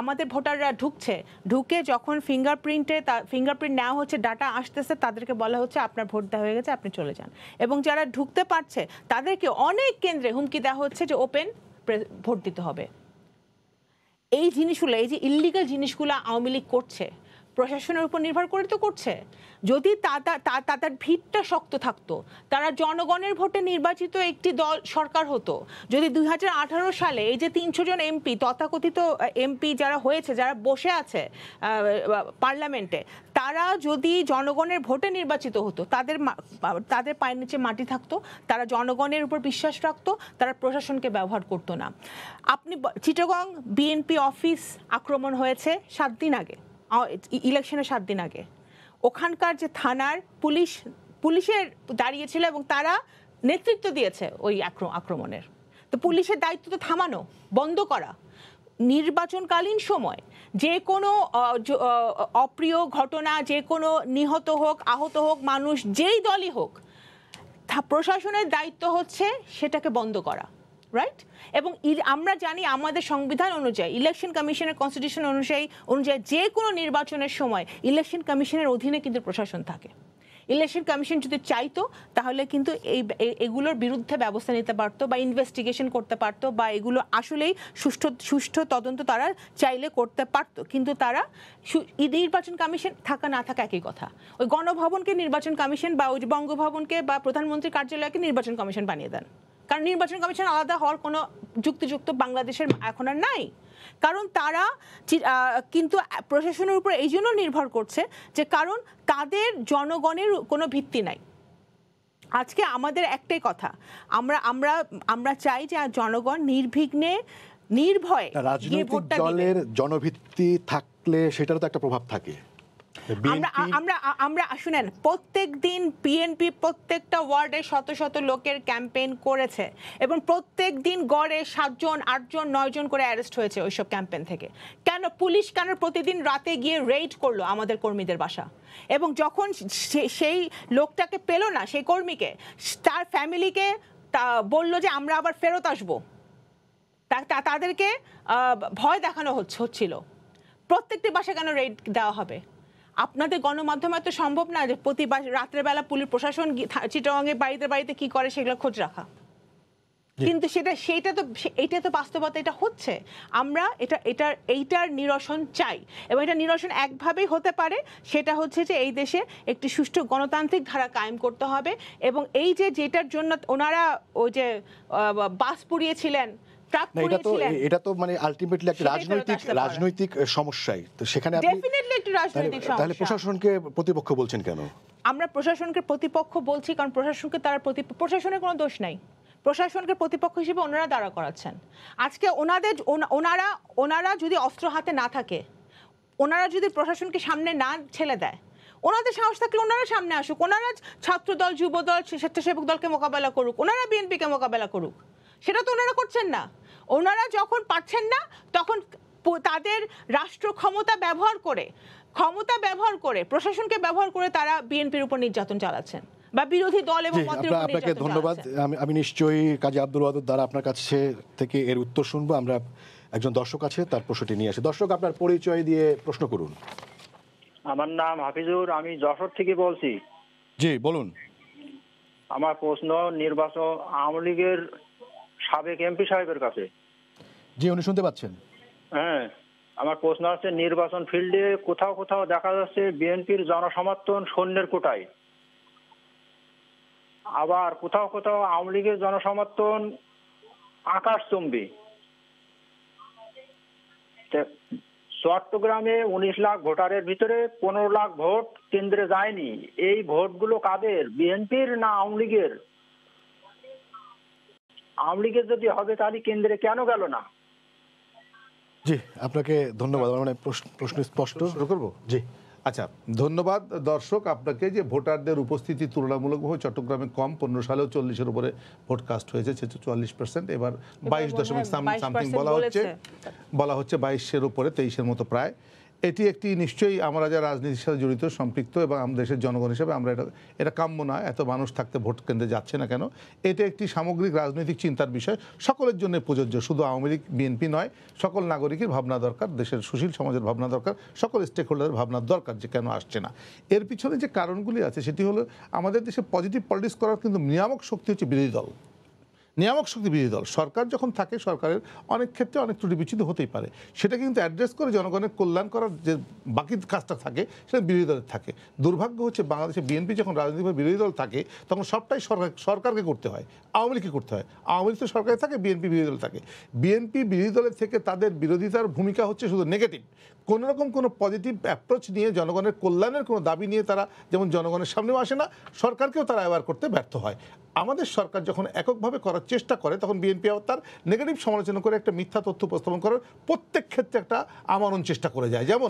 আমাদের ভোটাররা ঢুকছে ঢুকে যখন ফিঙ্গারপ্রিন্টে ফিঙ্গারপ্রিন্ট নেওয়া হচ্ছে ডাটা আসতেছে তাদেরকে বলা হচ্ছে আপনার ভোট দেওয়া হয়ে গেছে আপনি চলে যান এবং যারা ঢুকতে পারছে তাদেরকে অনেক কেন্দ্রে হুমকি দেওয়া হচ্ছে যে ওপেন ভোট দিতে হবে এই জিনিসগুলো এই যে ইল্লিগাল জিনিসগুলো আওয়ামী লীগ করছে প্রশাসনের উপর নির্ভর করে তো করছে যদি তাদের ভিড়টা শক্ত থাকতো তারা জনগণের ভোটে নির্বাচিত একটি দল সরকার হতো যদি দুই সালে এই যে তিনশো জন এমপি তথাকথিত এমপি যারা হয়েছে যারা বসে আছে পার্লামেন্টে তারা যদি জনগণের ভোটে নির্বাচিত হতো তাদের তাদের পায়ের নিচে মাটি থাকতো তারা জনগণের উপর বিশ্বাস রাখতো তারা প্রশাসনকে ব্যবহার করতো না আপনি চিটাগং বিএনপি অফিস আক্রমণ হয়েছে সাত দিন আগে ইলেকশনের সাত দিন আগে ওখানকার যে থানার পুলিশ পুলিশের দাঁড়িয়েছিল এবং তারা নেতৃত্ব দিয়েছে ওই আক্রমণের তো পুলিশের দায়িত্ব তো থামানো বন্ধ করা নির্বাচনকালীন সময় যে কোনো অপ্রিয় ঘটনা যে কোনো নিহত হোক আহত হোক মানুষ যেই দলই হোক প্রশাসনের দায়িত্ব হচ্ছে সেটাকে বন্ধ করা রাইট এবং আমরা জানি আমাদের সংবিধান অনুযায়ী ইলেকশন কমিশনের কনস্টিটিউশন অনুযায়ী অনুযায়ী যে কোনো নির্বাচনের সময় ইলেকশন কমিশনের অধীনে কিন্তু প্রশাসন থাকে ইলেকশন কমিশন যদি চাইতো তাহলে কিন্তু এই এগুলোর বিরুদ্ধে ব্যবস্থা নিতে পারতো বা ইনভেস্টিগেশন করতে পারতো বা এগুলো আসলেই সুষ্ঠু সুষ্ঠু তদন্ত তারা চাইলে করতে পারতো কিন্তু তারা নির্বাচন কমিশন থাকা না থাকা একই কথা ওই গণভবনকে নির্বাচন কমিশন বা ওই বঙ্গভবনকে বা প্রধানমন্ত্রীর কার্যালয়কে নির্বাচন কমিশন বানিয়ে দেন কারণ নির্বাচন কমিশন আলাদা হওয়ার কোনো যুক্তিযুক্ত বাংলাদেশের এখন আর নাই কারণ তারা কিন্তু প্রশাসনের উপর এই জন্য নির্ভর করছে যে কারণ তাদের জনগণের কোনো ভিত্তি নাই আজকে আমাদের একটাই কথা আমরা আমরা আমরা চাই যে জনগণ নির্বিঘ্নে নির্ভয়ে রাজনৈতিক দলের জনভিত্তি থাকলে সেটারও তো একটা প্রভাব থাকে আমরা আমরা শুনেন প্রত্যেক দিন পিএনপি প্রত্যেকটা ওয়ার্ডে শত শত লোকের ক্যাম্পেইন করেছে এবং প্রত্যেক দিন গড়ে সাতজন আটজন নয়জন করে অ্যারেস্ট হয়েছে ওইসব ক্যাম্পেইন থেকে কেন পুলিশ কেন প্রতিদিন রাতে গিয়ে রেড করলো আমাদের কর্মীদের বাসা এবং যখন সেই লোকটাকে পেলো না সেই কর্মীকে তার ফ্যামিলিকে তা বললো যে আমরা আবার ফেরত আসবো তাদেরকে ভয় দেখানো হচ্ছিল প্রত্যেকটি বাসা কেন রেড দেওয়া হবে আপনাদের গণমাধ্যমে তো সম্ভব না যে প্রতি রাত্রেবেলা পুলিশ প্রশাসন চিটাঙ্গে বাড়িতে বাড়িতে কি করে সেগুলো খোঁজ রাখা কিন্তু সেটা সেইটা তো এটা তো বাস্তবতা এটা হচ্ছে আমরা এটা এটার এইটার নিরসন চাই এবং এটা নিরসন একভাবেই হতে পারে সেটা হচ্ছে যে এই দেশে একটি সুষ্ঠু গণতান্ত্রিক ধারা কায়েম করতে হবে এবং এই যে যেটার জন্য ওনারা ওই যে বাস পুড়িয়েছিলেন এটা তো মানে আলটিমেটলি রাজনৈতিক রাজনৈতিক সমস্যাই তো সেখানে আপনি ডেফিনেটলি রাজনৈতিক প্রশাসনকে প্রতিপক্ষ বলছেন কেন আমরা প্রশাসনকে প্রতিপক্ষ বলছি কারণ প্রশাসনকে তারা প্রশাসনের কোনো দোষ নাই প্রশাসনকে প্রতিপক্ষ হিসেবে ওনারা দাঁড়া করাচ্ছেন আজকে ওনাদের ওনারা ওনারা যদি অস্ত্র হাতে না থাকে ওনারা যদি প্রশাসনকে সামনে না ছেলে দেয় ওনাদের সাহস থাকলে ওনারা সামনে আসুক ওনারা ছাত্রদল যুবদল স্বেচ্ছাসেবক দলকে মোকাবেলা করুক ওনারা বিএনপিকে মোকাবেলা করুক সেটা তো ওনারা করছেন না ওনারা যখন পাচ্ছেন না তখন তাদের রাষ্ট্র ক্ষমতা ব্যবহার করে ক্ষমতা ব্যবহার করে প্রশাসনকে ব্যবহার করে তারা বিএনপির উপর নির্যাতন চালাচ্ছেন বা বিরোধী দল এবং আপনাকে ধন্যবাদ আমি নিশ্চয়ই কাজী আব্দুল ওয়াদুর দ্বারা আপনার কাছে থেকে এর উত্তর শুনবো আমরা একজন দর্শক আছে তার প্রশ্নটি নিয়ে আসি দর্শক আপনার পরিচয় দিয়ে প্রশ্ন করুন আমার নাম হাফিজুর আমি যশোর থেকে বলছি জি বলুন আমার প্রশ্ন নির্বাচন আওয়ামী লীগের সাবেক এমপি সাহেবের কাছে জি উনি শুনতে পাচ্ছেন হ্যাঁ আমার প্রশ্ন আছে নির্বাচন ফিল্ডে কোথাও কোথাও দেখা যাচ্ছে বিএনপির জনসমর্থন কোটায় আবার কোথাও কোথাও আওয়ামী লীগের জনসমর্থন আকাশ চট্টগ্রামে উনিশ লাখ ভোটারের ভিতরে পনেরো লাখ ভোট কেন্দ্রে যায়নি এই ভোটগুলো কাদের বিএনপির না আওয়ামী লীগের আওয়ামী লীগের যদি হবে তাহলে কেন্দ্রে কেন গেল না জি আপনাকে ধন্যবাদ মানে প্রশ্ন স্পষ্ট শুরু করবো জি আচ্ছা ধন্যবাদ দর্শক আপনাকে যে ভোটারদের উপস্থিতি তুলনামূলকভাবে চট্টগ্রামে কম পনেরো সালেও চল্লিশের উপরে ভোট কাস্ট হয়েছে চুয়াল্লিশ পার্সেন্ট এবার বাইশ দশমিক সামথিং বলা হচ্ছে বলা হচ্ছে বাইশের উপরে তেইশের মতো প্রায় এটি একটি নিশ্চয়ই আমরা যা রাজনীতির সাথে জড়িত সম্পৃক্ত এবং আমাদের দেশের জনগণ হিসেবে আমরা এটা এটা কাম্য না এত মানুষ থাকতে ভোট কেন্দ্রে যাচ্ছে না কেন এটা একটি সামগ্রিক রাজনৈতিক চিন্তার বিষয় সকলের জন্য প্রযোজ্য শুধু আওয়ামী লীগ বিএনপি নয় সকল নাগরিকের ভাবনা দরকার দেশের সুশীল সমাজের ভাবনা দরকার সকল স্টেক হোল্ডারের ভাবনা দরকার যে কেন আসছে না এর পিছনে যে কারণগুলি আছে সেটি হলো আমাদের দেশে পজিটিভ পলিটিক্স করার কিন্তু নিয়ামক শক্তি হচ্ছে বিরোধী দল নিয়ামক শক্তি বিরোধী দল সরকার যখন থাকে সরকারের অনেক ক্ষেত্রে অনেক ত্রুটি বিচ্ছিত হতেই পারে সেটা কিন্তু অ্যাড্রেস করে জনগণের কল্যাণ করার যে বাকি কাজটা থাকে সেটা বিরোধী দলের থাকে দুর্ভাগ্য হচ্ছে বাংলাদেশে বিএনপি যখন রাজনৈতিকভাবে বিরোধী দল থাকে তখন সবটাই সরকার সরকারকে করতে হয় আওয়ামী লীগকে করতে হয় আওয়ামী লীগ তো সরকারে থাকে বিএনপি বিরোধী দল থাকে বিএনপি বিরোধী দলের থেকে তাদের বিরোধিতার ভূমিকা হচ্ছে শুধু নেগেটিভ কোনো রকম কোনো পজিটিভ অ্যাপ্রোচ নিয়ে জনগণের কল্যাণের কোনো দাবি নিয়ে তারা যেমন জনগণের সামনেও আসে না সরকারকেও তারা অ্যাওয়ার করতে ব্যর্থ হয় আমাদের সরকার যখন এককভাবে করার চেষ্টা করে তখন বিএনপি আবার তার নেগেটিভ সমালোচনা করে একটা মিথ্যা তথ্য উপস্থাপন করার প্রত্যেক ক্ষেত্রে একটা আমরণ চেষ্টা করে যায় যেমন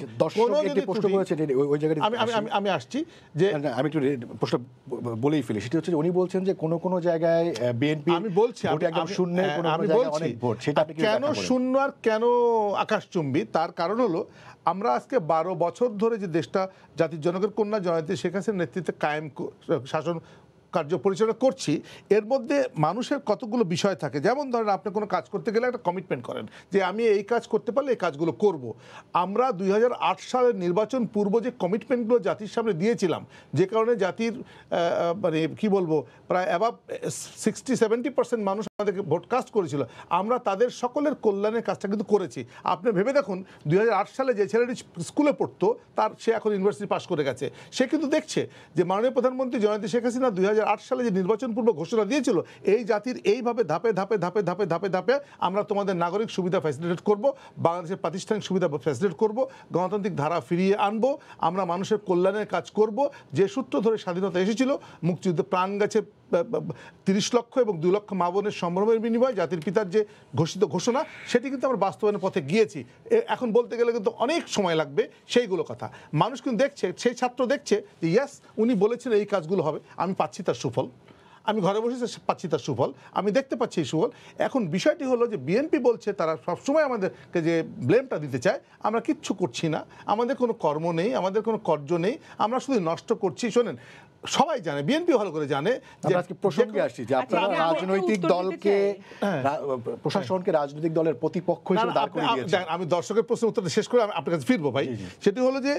আমি আমি আমি আসছি যে আমি একটু প্রশ্ন বলেই ফেলি সেটা হচ্ছে উনি বলছেন যে কোনো কোনো জায়গায় বিএনপি আমি বলছি শূন্য কেন শূন্য আর কেন আকাশচুম্বী তার কারণ হলো আমরা আজকে বারো বছর ধরে যে দেশটা জাতির জনকের কন্যা জয়ন্তী শেখ হাসিনার নেতৃত্বে কায়েম শাসন কার্য পরিচালনা করছি এর মধ্যে মানুষের কতগুলো বিষয় থাকে যেমন ধরেন আপনি কোনো কাজ করতে গেলে একটা কমিটমেন্ট করেন যে আমি এই কাজ করতে পারলে এই কাজগুলো করব। আমরা দুই সালের নির্বাচন পূর্ব যে কমিটমেন্টগুলো জাতির সামনে দিয়েছিলাম যে কারণে জাতির মানে কি বলবো প্রায় অ্যাবাভ সিক্সটি সেভেন্টি পার্সেন্ট মানুষ আমাদেরকে ভোট কাস্ট করেছিল আমরা তাদের সকলের কল্যাণের কাজটা কিন্তু করেছি আপনি ভেবে দেখুন দুই সালে যে ছেলেটি স্কুলে পড়তো তার সে এখন ইউনিভার্সিটি পাশ করে গেছে সে কিন্তু দেখছে যে মাননীয় প্রধানমন্ত্রী জয়ন্তী শেখ হাসিনা দুই সালে যে নির্বাচন পূর্ব ঘোষণা দিয়েছিল এই জাতির এইভাবে ধাপে ধাপে ধাপে ধাপে ধাপে ধাপে আমরা তোমাদের নাগরিক সুবিধা ফ্যাসিলিটেট করব বাংলাদেশের প্রাতিষ্ঠানিক সুবিধা ফ্যাসিলিটেট করব গণতান্ত্রিক ধারা ফিরিয়ে আনবো আমরা মানুষের কল্যাণের কাজ করব যে সূত্র ধরে স্বাধীনতা এসেছিল মুক্তিযুদ্ধে প্রাণ গেছে তিরিশ লক্ষ এবং দুই লক্ষ মা বোনের সম্ভ্রমের বিনিময়ে জাতির পিতার যে ঘোষিত ঘোষণা সেটি কিন্তু আমরা বাস্তবায়নের পথে গিয়েছি এখন বলতে গেলে কিন্তু অনেক সময় লাগবে সেইগুলো কথা মানুষ কিন্তু দেখছে সেই ছাত্র দেখছে যে ইয়াস উনি বলেছেন এই কাজগুলো হবে আমি পাচ্ছি তার সুফল আমি ঘরে বসে পাচ্ছি তার সুফল আমি দেখতে পাচ্ছি এই সুফল এখন বিষয়টি হলো যে বিএনপি বলছে তারা সবসময় আমাদেরকে যে ব্লেমটা দিতে চায় আমরা কিচ্ছু করছি না আমাদের কোনো কর্ম নেই আমাদের কোনো কর্য নেই আমরা শুধু নষ্ট করছি শোনেন সবাই জানে বিএনপি ভালো করে জানে যে আজকে প্রসঙ্গে আসছি যে আচ্ছা, আপনারা রাজনৈতিক দলকে হ্যাঁ। প্রশাসনকে রাজনৈতিক দলের প্রতিপক্ষ হিসেবে দাঁড় করিয়ে দিয়েছেন আমি দর্শকের প্রশ্ন উত্তর শেষ করে আমি আপনার কাছে ফিরবো ভাই সেটি হলো যে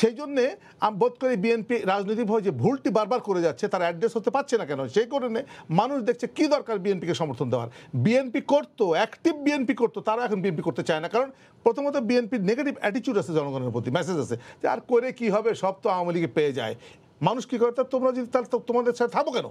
সেই জন্যে আমি বোধ করি বিএনপি রাজনৈতিকভাবে যে ভুলটি বারবার করে যাচ্ছে তার অ্যাড্রেস হতে পারছে না কেন সেই কারণে মানুষ দেখছে কি দরকার বিএনপিকে সমর্থন দেওয়ার বিএনপি করতো অ্যাক্টিভ বিএনপি করতো তারা এখন বিএনপি করতে চায় না কারণ প্রথমত বিএনপির নেগেটিভ অ্যাটিচিউড আছে জনগণের প্রতি মেসেজ আছে যে আর করে কি হবে সব তো আওয়ামী লীগে পেয়ে যায় মানুষ কি করে তোমরা যদি তাহলে তোমাদের সাথে থাকবো কেন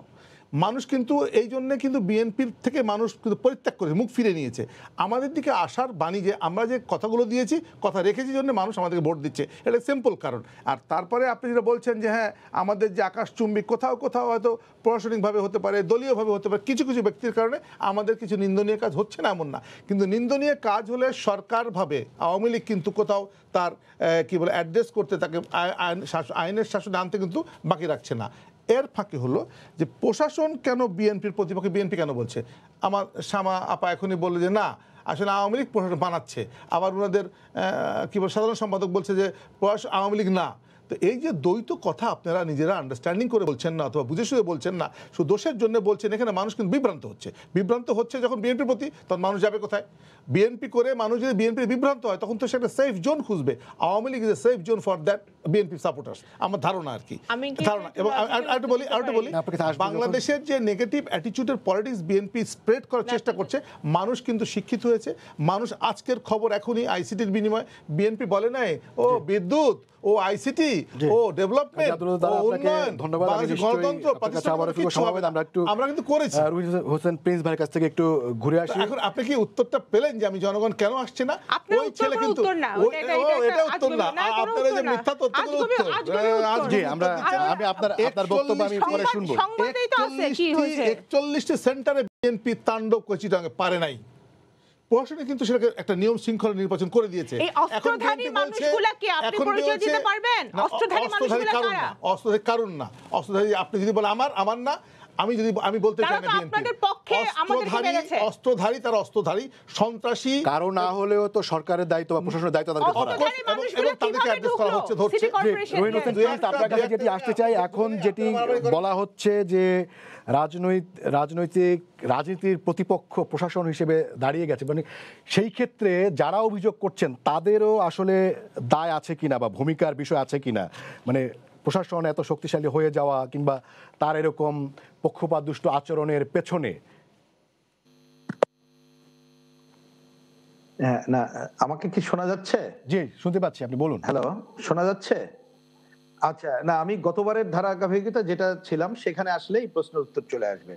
মানুষ কিন্তু এই জন্যে কিন্তু বিএনপির থেকে মানুষ কিন্তু পরিত্যাগ করেছে মুখ ফিরে নিয়েছে আমাদের দিকে আসার বাণী যে আমরা যে কথাগুলো দিয়েছি কথা রেখেছি জন্য মানুষ আমাদেরকে ভোট দিচ্ছে এটা সিম্পল কারণ আর তারপরে আপনি যেটা বলছেন যে হ্যাঁ আমাদের যে চুম্বিক কোথাও কোথাও হয়তো প্রশাসনিকভাবে হতে পারে দলীয়ভাবে হতে পারে কিছু কিছু ব্যক্তির কারণে আমাদের কিছু নিন্দনীয় কাজ হচ্ছে না এমন না কিন্তু নিন্দনীয় কাজ হলে সরকারভাবে আওয়ামী লীগ কিন্তু কোথাও তার কি বলে অ্যাড্রেস করতে তাকে আইনের শাসন আনতে কিন্তু বাকি রাখছে না এর ফাঁকে হলো যে প্রশাসন কেন বিএনপির প্রতিপক্ষে বিএনপি কেন বলছে আমার শ্যামা আপা এখনই বললো যে না আসলে আওয়ামী লীগ প্রশাসন বানাচ্ছে আবার ওনাদের কী বলে সাধারণ সম্পাদক বলছে যে প্রয়াস আওয়ামী লীগ না তো এই যে দ্বৈত কথা আপনারা নিজেরা আন্ডারস্ট্যান্ডিং করে বলছেন না অথবা বুঝে শুয়ে বলছেন না শুধু দোষের জন্য বলছেন এখানে মানুষ কিন্তু বিভ্রান্ত হচ্ছে বিভ্রান্ত হচ্ছে যখন বিএনপির প্রতি তখন মানুষ যাবে কোথায় বিএনপি করে মানুষ যদি বিএনপির বিভ্রান্ত হয় তখন তো সেটা সেফ জোন খুঁজবে Awami League is a safe zone for that BNP supporters আমার ধারণা আর কি ধারণা এবং বলি বলি বাংলাদেশের যে নেগেটিভ অ্যাটিচিউডের পলিটিক্স বিএনপি স্প্রেড করার চেষ্টা করছে মানুষ কিন্তু শিক্ষিত হয়েছে মানুষ আজকের খবর এখনই আইসিটির বিনিময়ে বিএনপি বলে নাই ও বিদ্যুৎ ও আইসিটি ও ডেভেলপমেন্ট আচ্ছা, উন্নয়ন ধন্যবাদ গণতন্ত্র আমরা কিন্তু করেছি হোসেন প্রিন্স ভাইয়ের কাছ থেকে একটু ঘুরে আসি এখন আপনি কি উত্তরটা পেলেন যে আমি জনগণ কেন আসছে না ওই ছেলে কিন্তু এটা উত্তর না আপনারা যে মিথ্যা তথ্য আজকে আমরা আচ্ছা, আমি আচ্ছা, আপনার আপনার বক্তব্য আমি পরে শুনবো একচল্লিশটি সেন্টারে বিএনপি তাণ্ডব কচিটাঙ্গে পারে নাই প্রশাসনে কিন্তু সেটাকে একটা নিয়ম শৃঙ্খলা নির্বাচন করে দিয়েছে অস্ত্রধারী কারণ না অস্ত্রধারী আপনি যদি বলে আমার আমার না আমি যদি আমি বলতে চাই না অস্ত্রধারী অস্ত্রধারী তারা অস্ত্রধারী সন্ত্রাসী কারো না হলেও তো সরকারের দায়িত্ব বা প্রশাসনের দায়িত্ব তাদেরকে এবং তাদেরকে অ্যাড্রেস করা হচ্ছে ধরছে আপনার কাছে যেটি আসতে চাই এখন যেটি বলা হচ্ছে যে রাজনৈতিক রাজনৈতিক রাজনীতির প্রতিপক্ষ প্রশাসন হিসেবে দাঁড়িয়ে গেছে মানে সেই ক্ষেত্রে যারা অভিযোগ করছেন তাদেরও আসলে দায় আছে কিনা বা ভূমিকার বিষয় আছে কিনা মানে প্রশাসন এত শক্তিশালী হয়ে যাওয়া কিংবা তার এরকম পক্ষপাত দুষ্ট আচরণের পেছনে হ্যাঁ, না আমাকে কি শোনা যাচ্ছে জি শুনতে পাচ্ছি আপনি বলুন হ্যালো শোনা যাচ্ছে আচ্ছা না আমি গতবারের ধারাবাহিকতা যেটা ছিলাম সেখানে আসলেই প্রশ্নের উত্তর চলে আসবে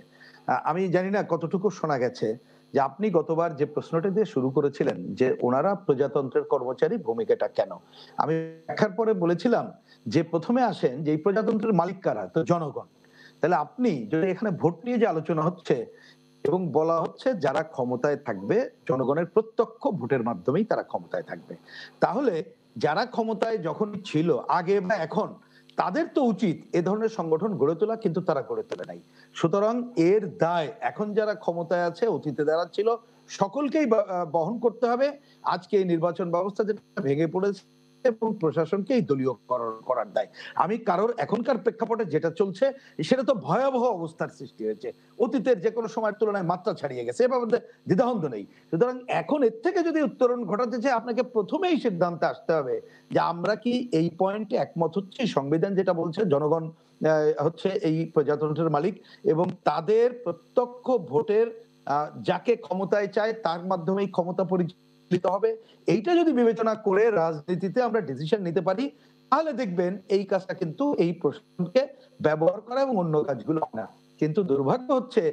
আমি জানি না কতটুকু শোনা গেছে যে আপনি গতবার যে প্রশ্নটি দিয়ে শুরু করেছিলেন যে ওনারা প্রজাতন্ত্রের কর্মচারী ভূমিকাটা কেন আমি ব্যাখ্যার পরে বলেছিলাম যে প্রথমে আসেন যে প্রজাতন্ত্রের মালিক কারা তো জনগণ তাহলে আপনি যদি এখানে ভোট নিয়ে যে আলোচনা হচ্ছে এবং বলা হচ্ছে যারা ক্ষমতায় থাকবে জনগণের প্রত্যক্ষ ভোটের মাধ্যমেই তারা ক্ষমতায় থাকবে তাহলে যারা ক্ষমতায় যখন ছিল আগে বা এখন তাদের তো উচিত এ ধরনের সংগঠন গড়ে তোলা কিন্তু তারা গড়ে তোলে নাই সুতরাং এর দায় এখন যারা ক্ষমতায় আছে অতীতে দাঁড়াচ্ছিল সকলকেই বহন করতে হবে আজকে এই নির্বাচন ব্যবস্থা যেটা ভেঙে পড়েছে এবং প্রশাসনকে এই দলীয় করার দায় আমি কারোর এখনকার প্রেক্ষাপটে যেটা চলছে সেটা তো ভয়াবহ অবস্থার সৃষ্টি হয়েছে অতীতের যে কোনো সময়ের তুলনায় মাত্রা ছাড়িয়ে গেছে এ ব্যাপারে নেই সুতরাং এখন এর থেকে যদি উত্তরণ ঘটাতে চাই আপনাকে প্রথমেই সিদ্ধান্তে আসতে হবে যে আমরা কি এই পয়েন্টে একমত হচ্ছি সংবিধান যেটা বলছে জনগণ হচ্ছে এই প্রজাতন্ত্রের মালিক এবং তাদের প্রত্যক্ষ ভোটের যাকে ক্ষমতায় চায় তার মাধ্যমেই ক্ষমতা পরিচয় প্রতিষ্ঠিত হবে এইটা যদি বিবেচনা করে রাজনীতিতে আমরা ডিসিশন নিতে পারি তাহলে দেখবেন এই কাজটা কিন্তু এই প্রশ্নকে ব্যবহার করা এবং অন্য কাজগুলো না কিন্তু দুর্ভাগ্য হচ্ছে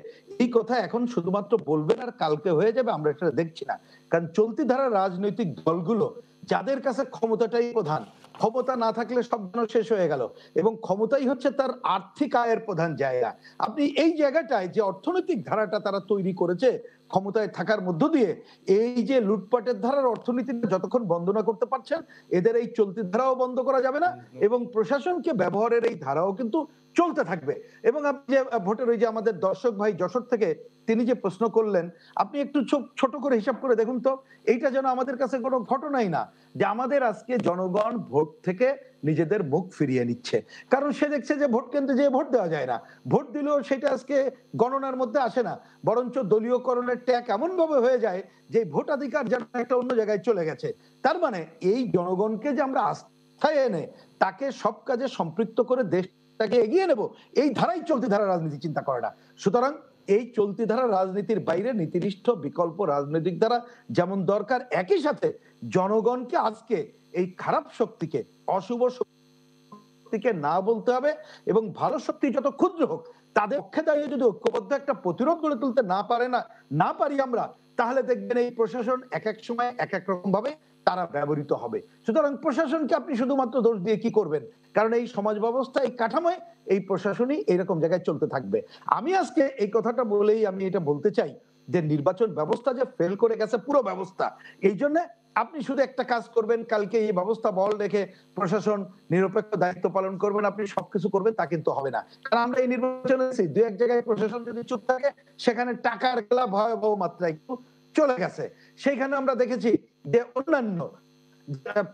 এই কথা এখন শুধুমাত্র বলবেন আর কালকে হয়ে যাবে আমরা সেটা দেখছি না কারণ চলতি ধারা রাজনৈতিক দলগুলো যাদের কাছে ক্ষমতাটাই প্রধান ক্ষমতা না থাকলে সব যেন শেষ হয়ে গেল এবং ক্ষমতাই হচ্ছে তার আর্থিক আয়ের প্রধান জায়গা আপনি এই জায়গাটায় যে অর্থনৈতিক ধারাটা তারা তৈরি করেছে ক্ষমতায় থাকার মধ্য দিয়ে এই যে লুটপাটের ধারার অর্থনীতি যতক্ষণ বন্ধ না করতে পারছেন এদের এই চলতি ধারাও বন্ধ করা যাবে না এবং প্রশাসনকে ব্যবহারের এই ধারাও কিন্তু চলতে থাকবে এবং আপনি যে ভোটের ওই যে আমাদের দর্শক ভাই যশোর থেকে তিনি যে প্রশ্ন করলেন আপনি একটু ছোট করে হিসাব করে দেখুন তো এইটা যেন আমাদের কাছে কোনো ঘটনাই না যে আমাদের আজকে জনগণ ভোট থেকে নিজেদের মুখ ফিরিয়ে নিচ্ছে কারণ সে দেখছে যে ভোট কেন্দ্রে যে ভোট দেওয়া যায় না ভোট দিলেও সেটা আজকে গণনার মধ্যে আসে না বরঞ্চ দলীয়করণের ট্যাগ এমন ভাবে হয়ে যায় যে ভোটাধিকার যেন একটা অন্য জায়গায় চলে গেছে তার মানে এই জনগণকে যে আমরা আস্থায় এনে তাকে সব কাজে সম্পৃক্ত করে দেশ তাকে এগিয়ে নেব এই ধারাই চলতি ধারা রাজনীতি চিন্তা করে না সুতরাং এই চলতি ধারা রাজনীতির বাইরে নীতিনিষ্ঠ বিকল্প রাজনৈতিক ধারা যেমন দরকার একই সাথে জনগণকে আজকে এই খারাপ শক্তিকে অশুভ শক্তিকে না বলতে হবে এবং ভালো শক্তি যত ক্ষুদ্র হোক তাদের পক্ষে দাঁড়িয়ে যদি ঐক্যবদ্ধ একটা প্রতিরোধ গড়ে তুলতে না পারে না না পারি আমরা তাহলে দেখবেন এই প্রশাসন এক এক সময় এক এক রকম ভাবে তারা ব্যবহৃত হবে সুতরাং প্রশাসনকে আপনি শুধুমাত্র দোষ দিয়ে কি করবেন কারণ এই সমাজ ব্যবস্থা এই কাঠামোয় এই প্রশাসনই এরকম জায়গায় চলতে থাকবে আমি আজকে এই কথাটা বলেই আমি এটা বলতে চাই যে নির্বাচন ব্যবস্থা যে ফেল করে গেছে পুরো ব্যবস্থা এই জন্য আপনি শুধু একটা কাজ করবেন কালকে এই ব্যবস্থা বল রেখে প্রশাসন নিরপেক্ষ দায়িত্ব পালন করবেন আপনি সবকিছু করবেন তা কিন্তু হবে না কারণ আমরা এই নির্বাচনে দু এক জায়গায় প্রশাসন যদি চুপ থাকে সেখানে টাকার গেলা ভয়াবহ মাত্রায় একটু চলে গেছে সেইখানে আমরা দেখেছি যে অন্যান্য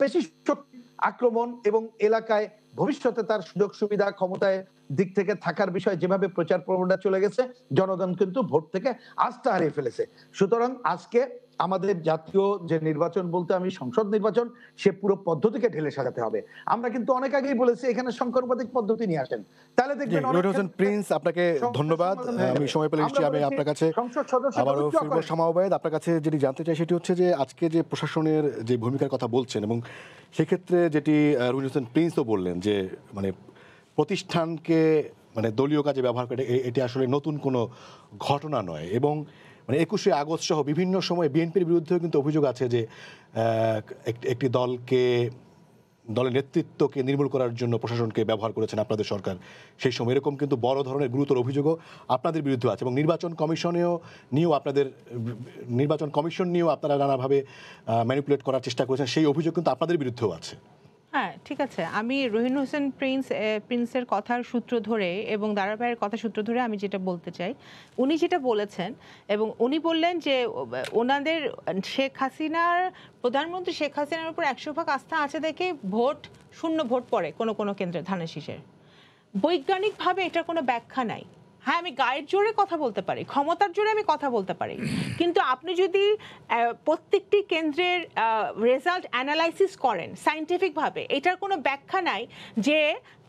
পেশি শক্তি আক্রমণ এবং এলাকায় ভবিষ্যতে তার সুযোগ সুবিধা ক্ষমতায় দিক থেকে থাকার বিষয়ে যেভাবে প্রচার প্রবণতা চলে গেছে জনগণ কিন্তু ভোট থেকে আস্থা হারিয়ে ফেলেছে সুতরাং আজকে আমাদের জাতীয় যে নির্বাচন বলতে আমি সংসদ নির্বাচন সে পুরো পদ্ধতিকে ঢেলে সাজাতে হবে আমরা কিন্তু অনেক আগেই বলেছি এখানে সংকরবাদিক পদ্ধতি নিয়ে আসেন তাহলে দেখবেন প্রিন্স আপনাকে ধন্যবাদ আমি সময় পেলে নিশ্চয়ই আমি আপনার কাছে আবারও ফিরবো আপনার কাছে যেটি জানতে চাই সেটি হচ্ছে যে আজকে যে প্রশাসনের যে ভূমিকার কথা বলছেন এবং সেক্ষেত্রে যেটি রুহুল হোসেন প্রিন্সও বললেন যে মানে প্রতিষ্ঠানকে মানে দলীয় কাজে ব্যবহার করে এটি আসলে নতুন কোনো ঘটনা নয় এবং মানে একুশে আগস্ট সহ বিভিন্ন সময়ে বিএনপির বিরুদ্ধেও কিন্তু অভিযোগ আছে যে একটি দলকে দলের নেতৃত্বকে নির্মূল করার জন্য প্রশাসনকে ব্যবহার করেছেন আপনাদের সরকার সেই সময় এরকম কিন্তু বড় ধরনের গুরুতর অভিযোগও আপনাদের বিরুদ্ধে আছে এবং নির্বাচন কমিশনেও নিয়েও আপনাদের নির্বাচন কমিশন নিয়েও আপনারা নানাভাবে ম্যানিপুলেট করার চেষ্টা করেছেন সেই অভিযোগ কিন্তু আপনাদের বিরুদ্ধেও আছে হ্যাঁ ঠিক আছে আমি রহিন হোসেন প্রিন্স প্রিন্সের কথার সূত্র ধরে এবং দারাভাইয়ের কথা সূত্র ধরে আমি যেটা বলতে চাই উনি যেটা বলেছেন এবং উনি বললেন যে ওনাদের শেখ হাসিনার প্রধানমন্ত্রী শেখ হাসিনার উপর একশো ভাগ আস্থা আছে দেখে ভোট শূন্য ভোট পড়ে কোনো কোনো কেন্দ্রে ধানের শীষের বৈজ্ঞানিকভাবে এটার কোনো ব্যাখ্যা নাই হ্যাঁ আমি গায়ের জোরে কথা বলতে পারি ক্ষমতার জোরে আমি কথা বলতে পারি কিন্তু আপনি যদি প্রত্যেকটি কেন্দ্রের রেজাল্ট অ্যানালাইসিস করেন সাইন্টিফিকভাবে এটার কোনো ব্যাখ্যা নাই যে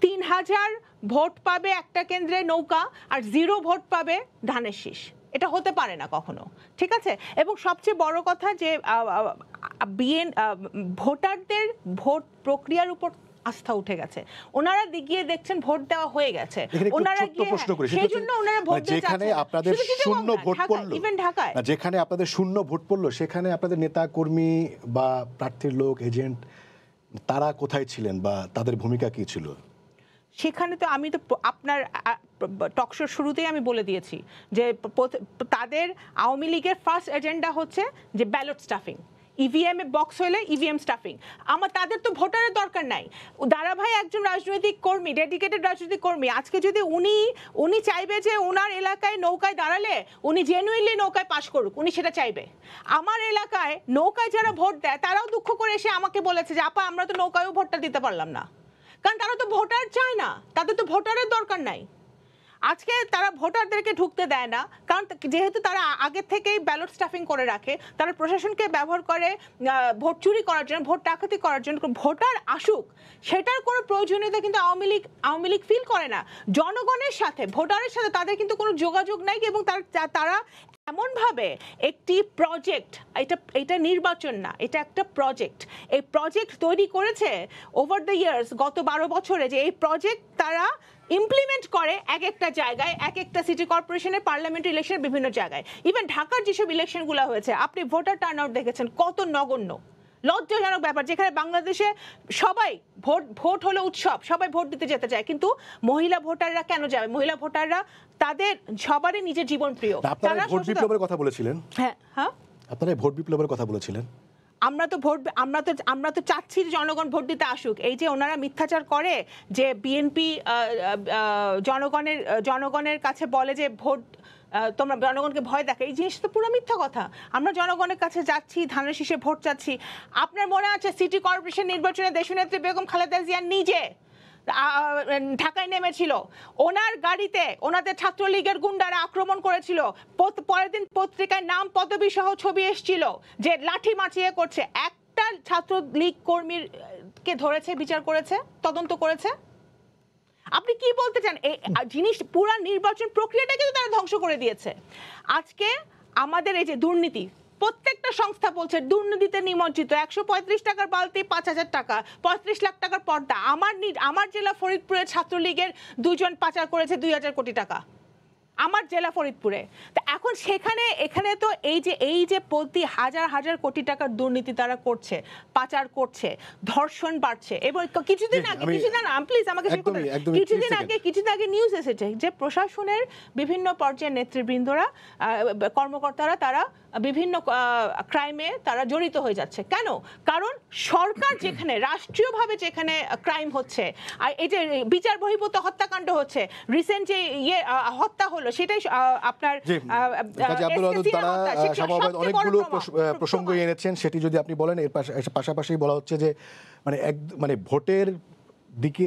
তিন হাজার ভোট পাবে একটা কেন্দ্রে নৌকা আর জিরো ভোট পাবে ধানের শীষ এটা হতে পারে না কখনো ঠিক আছে এবং সবচেয়ে বড় কথা যে ভোটারদের ভোট প্রক্রিয়ার উপর আস্থা উঠে গেছে ওনারা গিয়ে দেখছেন ভোট দেওয়া হয়ে গেছে ওনারা গিয়ে সেই জন্য ওনারা ভোট যেখানে আপনাদের শূন্য ভোট পড়লো ইভেন ঢাকায় যেখানে আপনাদের শূন্য ভোট পড়লো সেখানে আপনাদের নেতা কর্মী বা প্রার্থীর লোক এজেন্ট তারা কোথায় ছিলেন বা তাদের ভূমিকা কি ছিল সেখানে তো আমি তো আপনার টকশোর শুরুতেই আমি বলে দিয়েছি যে তাদের আওয়ামী লীগের ফার্স্ট এজেন্ডা হচ্ছে যে ballot stuffing EVM e a box হলে ইভিএম e স্টাফিং আমার তাদের তো ভোটারের দরকার নাই দারা ভাই একজন রাজনৈতিক কর্মী ডেডিকেটেড রাজনৈতিক কর্মী আজকে যদি উনি উনি চাইবে যে ওনার এলাকায় নৌকায় দাঁড়ালে উনি জেনুইনলি নৌকায় পাশ করুক উনি সেটা চাইবে আমার এলাকায় নৌকায় যারা ভোট দেয় তারাও দুঃখ করে এসে আমাকে বলেছে যে আপা আমরা তো নৌকায়ও ভোটটা দিতে পারলাম না কারণ তারা তো ভোটার চায় না তাদের তো ভোটারের দরকার নাই আজকে তারা ভোটারদেরকে ঢুকতে দেয় না কারণ যেহেতু তারা আগে থেকেই ব্যালট স্টাফিং করে রাখে তারা প্রশাসনকে ব্যবহার করে ভোট চুরি করার জন্য ভোট ডাকাতি করার জন্য ভোটার আসুক সেটার কোনো প্রয়োজনীয়তা কিন্তু আওয়ামী লীগ আওয়ামী লীগ ফিল করে না জনগণের সাথে ভোটারের সাথে তাদের কিন্তু কোনো যোগাযোগ নাই এবং তারা এমনভাবে একটি প্রজেক্ট এটা এটা নির্বাচন না এটা একটা প্রজেক্ট এই প্রজেক্ট তৈরি করেছে ওভার দ্য ইয়ার্স গত বারো বছরে যে এই প্রজেক্ট তারা ইমপ্লিমেন্ট করে এক একটা জায়গায় এক একটা সিটি কর্পোরেশনের পার্লামেন্ট ইলেকশনের বিভিন্ন জায়গায় ইভেন ঢাকার যেসব ইলেকশনগুলো হয়েছে আপনি ভোটার টার্ন আউট দেখেছেন কত নগণ্য লজ্জাজনক ব্যাপার যেখানে বাংলাদেশে সবাই ভোট ভোট হলো উৎসব সবাই ভোট দিতে যেতে চায় কিন্তু মহিলা ভোটাররা কেন যাবে মহিলা ভোটাররা তাদের সবারই নিজের জীবন প্রিয় তারা ভোট বিপ্লবের কথা বলেছিলেন হ্যাঁ হ্যাঁ আপনারা ভোট বিপ্লবের কথা বলেছিলেন আমরা তো ভোট আমরা তো আমরা তো চাচ্ছি জনগণ ভোট দিতে আসুক এই যে ওনারা মিথ্যাচার করে যে বিএনপি জনগণের জনগণের কাছে বলে যে ভোট তোমরা জনগণকে ভয় দেখে এই জিনিসটা তো পুরো মিথ্যা কথা আমরা জনগণের কাছে যাচ্ছি ধানের শীষে ভোট চাচ্ছি আপনার মনে আছে সিটি কর্পোরেশন নির্বাচনে দেশনেত্রী বেগম খালেদা জিয়া নিজে ঢাকায় নেমেছিল ওনার গাড়িতে ওনাদের ছাত্রলীগের গুন্ডারা আক্রমণ করেছিল পরের দিন পত্রিকায় নাম পদবী সহ ছবি এসছিল যে লাঠি মাচিয়ে করছে একটা ছাত্রলীগ কর্মীর কে ধরেছে বিচার করেছে তদন্ত করেছে আপনি কি বলতে চান এই জিনিস পুরা নির্বাচন প্রক্রিয়াটাকে তো তারা ধ্বংস করে দিয়েছে আজকে আমাদের এই যে দুর্নীতি প্রত্যেকটা সংস্থা বলছে দুর্নীতিতে নিমজ্জিত একশো পঁয়ত্রিশ টাকার বালতি পাঁচ হাজার টাকা পঁয়ত্রিশ লাখ টাকার পর্দা আমার আমার জেলা ফরিদপুরের ছাত্রলীগের দুজন পাচার করেছে দুই হাজার কোটি টাকা আমার জেলা ফরিদপুরে তো এখন সেখানে এখানে তো এই যে এই যে প্রতি হাজার হাজার কোটি টাকার দুর্নীতি তারা করছে পাচার করছে ধর্ষণ বাড়ছে এবং কিছুদিন আগে কিছুদিন প্লিজ আমাকে কিছুদিন আগে কিছুদিন আগে নিউজ এসেছে যে প্রশাসনের বিভিন্ন পর্যায়ের নেতৃবৃন্দরা কর্মকর্তারা তারা বিভিন্ন ক্রাইমে তারা জড়িত হয়ে যাচ্ছে কেন কারণ সরকার যেখানে রাষ্ট্রীয়ভাবে যেখানে ক্রাইম হচ্ছে আর এই যে বিচার বহির্ভূত হত্যাকাণ্ড হচ্ছে রিসেন্ট যে ইয়ে হত্যা হলো হলো সেটাই আপনার অনেকগুলো প্রসঙ্গ এনেছেন সেটি যদি আপনি বলেন এর পাশাপাশি বলা হচ্ছে যে মানে এক মানে ভোটের দিকে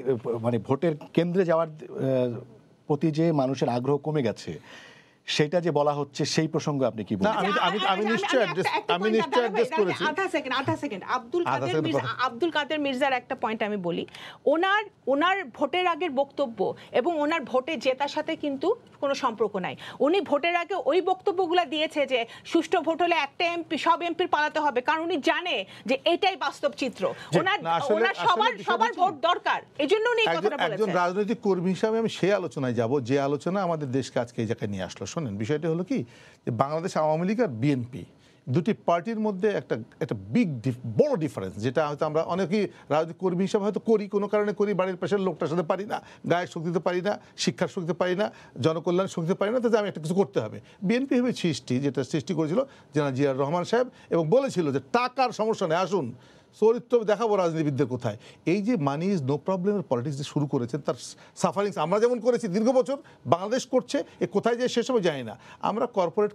মানে ভোটের কেন্দ্রে যাওয়ার প্রতি যে মানুষের আগ্রহ কমে গেছে সেটা যে বলা হচ্ছে সেই প্রসঙ্গে আপনি কি বলছেন আমি আমি আমি অ্যাড্রেস আচ্ছা, আচ্ছা, করেছি সেকেন্ড সেকেন্ড আব্দুল কাদের মির্জা আব্দুল কাদের মির্জার একটা পয়েন্ট আমি বলি ওনার ওনার ভোটের আগের বক্তব্য এবং ওনার ভোটে জেতার সাথে কিন্তু কোনো সম্পর্ক নাই উনি ভোটের আগে ওই বক্তব্যগুলো দিয়েছে যে সুষ্ঠু ভোট হলে একটা এমপি সব এমপির পালাতে হবে কারণ উনি জানে যে এটাই বাস্তব চিত্র ওনার ওনার সবার সবার ভোট দরকার এজন্য উনি এই কথাটা বলেছেন একজন রাজনৈতিক কর্মী হিসেবে আমি সেই আলোচনায় যাব যে আলোচনা আমাদের দেশকে আজকে এই জায়গায় নিয়ে আসলো শোনেন বিষয়টি হলো কি যে বাংলাদেশ আওয়ামী লীগ আর বিএনপি দুটি পার্টির মধ্যে একটা একটা বিগ বড় ডিফারেন্স যেটা হয়তো আমরা অনেকেই রাজনৈতিক কর্মী হিসাবে হয়তো করি কোনো কারণে করি বাড়ির পাশের লোকটার সাথে পারি না গায়ের শক্তিতে পারি না শিক্ষার শক্তিতে পারি না জনকল্যাণ শক্তিতে পারি না তাতে আমি একটা কিছু করতে হবে বিএনপি হবে সৃষ্টি যেটা সৃষ্টি করেছিল জেনা জিয়ার রহমান সাহেব এবং বলেছিল যে টাকার সমস্যা নেই আসুন চরিত্র দেখাবো রাজনীতিবিদদের কোথায় এই যে মানি ইজ নো প্রবলেমের পলিটিক্স যে শুরু করেছেন তার সাফারিংস আমরা যেমন করেছি দীর্ঘ বছর বাংলাদেশ করছে এ কোথায় যে শেষ হবে জানি না আমরা কর্পোরেট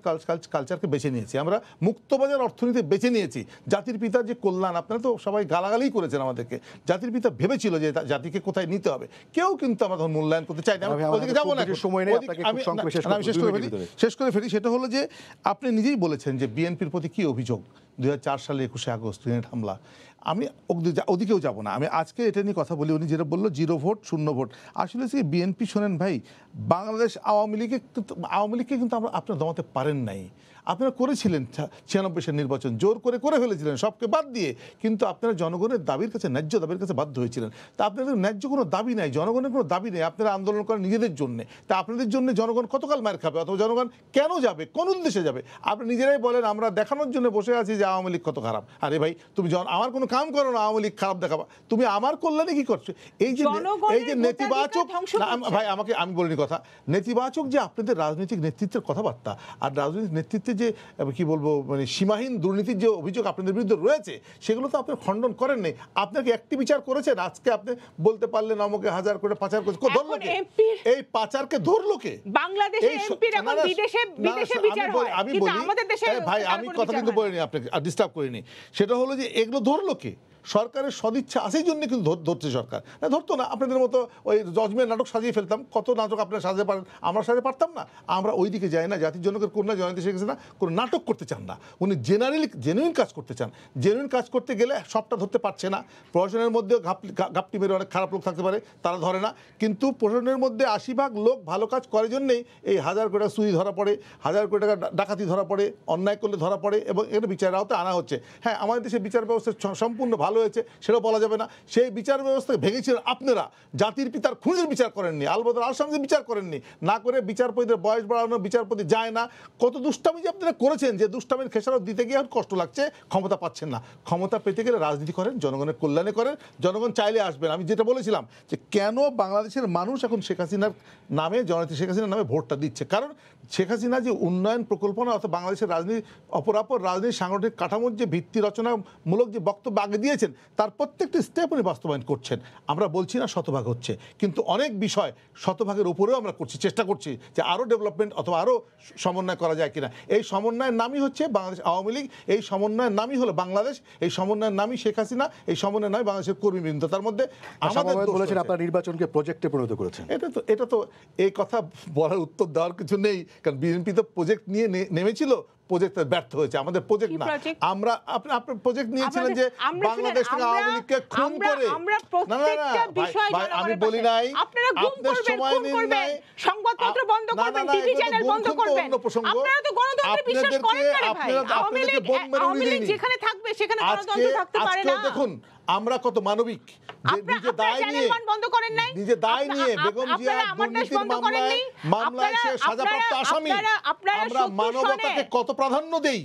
কালচারকে বেছে নিয়েছি আমরা মুক্তবাজার অর্থনীতি বেছে নিয়েছি জাতির পিতার যে কল্যাণ আপনারা তো সবাই গালাগালি করেছেন আমাদেরকে জাতির পিতা ভেবেছিল যে জাতিকে কোথায় নিতে হবে কেউ কিন্তু আমরা তখন মূল্যায়ন করতে চাই না ওদিকে যাবো না সময় নেই শেষ করে ফেলি শেষ করে ফেলি সেটা হলো যে আপনি নিজেই বলেছেন যে বিএনপির প্রতি কি অভিযোগ দুই সালে একুশে আগস্ট গ্রেনেড হামলা আমি ওদিকেও যাব না আমি আজকে এটা নিয়ে কথা বলি উনি যেটা বললো জিরো ভোট শূন্য ভোট আসলে সে বিএনপি শোনেন ভাই বাংলাদেশ আওয়ামী লীগে আওয়ামী লীগকে কিন্তু আমরা আপনারা দমাতে পারেন নাই আপনারা করেছিলেন ছিয়ানব্বই সালের নির্বাচন জোর করে করে ফেলেছিলেন সবকে বাদ দিয়ে কিন্তু আপনারা জনগণের দাবির কাছে ন্যায্য দাবির কাছে বাধ্য হয়েছিলেন তা আপনাদের ন্যায্য কোনো দাবি নাই জনগণের কোনো দাবি নেই আপনারা আন্দোলন করেন নিজেদের জন্য তা আপনাদের জন্য জনগণ কতকাল মার খাবে অথবা জনগণ কেন যাবে কোন উদ্দেশ্যে যাবে আপনি নিজেরাই বলেন আমরা দেখানোর জন্য বসে আছি যে আওয়ামী লীগ কত খারাপ আরে ভাই তুমি আমার কোনো কাম করো না আওয়ামী লীগ খারাপ দেখাবা তুমি আমার কল্যাণে কি করছো এই যে এই যে নেতিবাচক ভাই আমাকে আমি বলিনি কথা নেতিবাচক যে আপনাদের রাজনৈতিক নেতৃত্বের কথাবার্তা আর রাজনৈতিক নেতৃত্বে যে কি বলবো মানে সীমাহীন দুর্নীতির যে অভিযোগ আপনাদের বিরুদ্ধে রয়েছে সেগুলো তো আপনি খণ্ডন করেন নাই আপনাকে একটি বিচার করেছেন আজকে আপনি বলতে পারলেন আমাকে হাজার করে পাচার করছে ধরলো এই পাচারকে ধরলো কে বাংলাদেশে এখন বিদেশে বিদেশে বিচার হয় আমি বলি আমাদের দেশে ভাই আমি কথা কিন্তু বলিনি আপনাকে ডিস্টার্ব করিনি সেটা হলো যে এগুলো ধরলো কে qué? সরকারের সদিচ্ছা আছে জন্য কিন্তু ধরছে সরকার না ধরতো না আপনাদের মতো ওই জজমের নাটক সাজিয়ে ফেলতাম কত নাটক আপনারা সাজাতে পারেন আমরা সাজাতে পারতাম না আমরা ওই দিকে যাই না জাতির জনকের কন্যা জয়ন্তী শেখ হাসিনা কোনো নাটক করতে চান না উনি জেনারেলি জেনুইন কাজ করতে চান জেনুইন কাজ করতে গেলে সবটা ধরতে পারছে না প্রশাসনের মধ্যেও ঘাপটি ঘাপটি মেরে অনেক খারাপ লোক থাকতে পারে তারা ধরে না কিন্তু প্রশাসনের মধ্যে আশিভাগ লোক ভালো কাজ করে জন্যেই এই হাজার কোটি টাকা সুই ধরা পড়ে হাজার কোটি টাকা ডাকাতি ধরা পড়ে অন্যায় করলে ধরা পড়ে এবং এটা বিচারের আওতায় আনা হচ্ছে হ্যাঁ আমাদের দেশে বিচার ব্যবস্থা সম্পূর্ণ ভালো ভালো হয়েছে সেটাও বলা যাবে না সেই বিচার ব্যবস্থা ভেঙেছিলেন আপনারা জাতির পিতার খুনিদের বিচার করেননি আলবদর সঙ্গে বিচার করেননি না করে বিচারপতিদের বয়স বাড়ানো বিচারপতি যায় না কত দুষ্টামি যে আপনারা করেছেন যে দুষ্টামির খেসারত দিতে গিয়ে এখন কষ্ট লাগছে ক্ষমতা পাচ্ছেন না ক্ষমতা পেতে গেলে রাজনীতি করেন জনগণের কল্যাণে করেন জনগণ চাইলে আসবেন আমি যেটা বলেছিলাম যে কেন বাংলাদেশের মানুষ এখন শেখ হাসিনার নামে জননেত্রী শেখ হাসিনার নামে ভোটটা দিচ্ছে কারণ শেখ হাসিনা যে উন্নয়ন প্রকল্প না অর্থাৎ বাংলাদেশের রাজনীতি অপরাপর রাজনীতি সাংগঠনিক কাঠামোর যে ভিত্তি রচনামূলক যে বক্তব্য আগে দিয়েছেন তার প্রত্যেকটি স্টেপ উনি বাস্তবায়ন করছেন আমরা বলছি না শতভাগ হচ্ছে কিন্তু অনেক বিষয় শতভাগের উপরেও আমরা করছি চেষ্টা করছি যে আরও ডেভেলপমেন্ট অথবা আরও সমন্বয় করা যায় কিনা এই সমন্বয়ের নামই হচ্ছে বাংলাদেশ আওয়ামী লীগ এই সমন্বয়ের নামই হলো বাংলাদেশ এই সমন্বয়ের নামই শেখ হাসিনা এই সমন্বয়ের নামই বাংলাদেশের কর্মীবৃন্দ তার মধ্যে আমাদের বলেছেন নির্বাচনকে প্রজেক্টে পরিণত করেছেন এটা তো এটা তো এই কথা বলার উত্তর দেওয়ার কিছু নেই কারণ বিএনপি তো প্রজেক্ট নিয়ে নেমেছিল প্রজেক্ট ব্যর্থ হয়েছে আমাদের প্রজেক্ট না আমরা আপনি আপনার প্রজেক্ট নিয়েছিলেন যে বাংলাদেশ থেকে আওয়ামী লীগকে খুন করে আমি বলি নাই আপনার সময় নিন নাই সংবাদপত্র বন্ধ করবেন টিভি চ্যানেল বন্ধ করবেন আপনারা তো গণতন্ত্রে বিশ্বাস করেন না ভাই আওয়ামী লীগ যেখানে থাকবে সেখানে গণতন্ত্র থাকতে পারে না দেখুন আমরা কত মানবিক নিজে দায় নিয়ে নিজে দায় নিয়ে বেগম জিয়া দুর্নীতির মামলায় মামলায় সে সাজাপ্রাপ্ত আসামি আমরা মানবতাকে কত প্রাধান্য দেই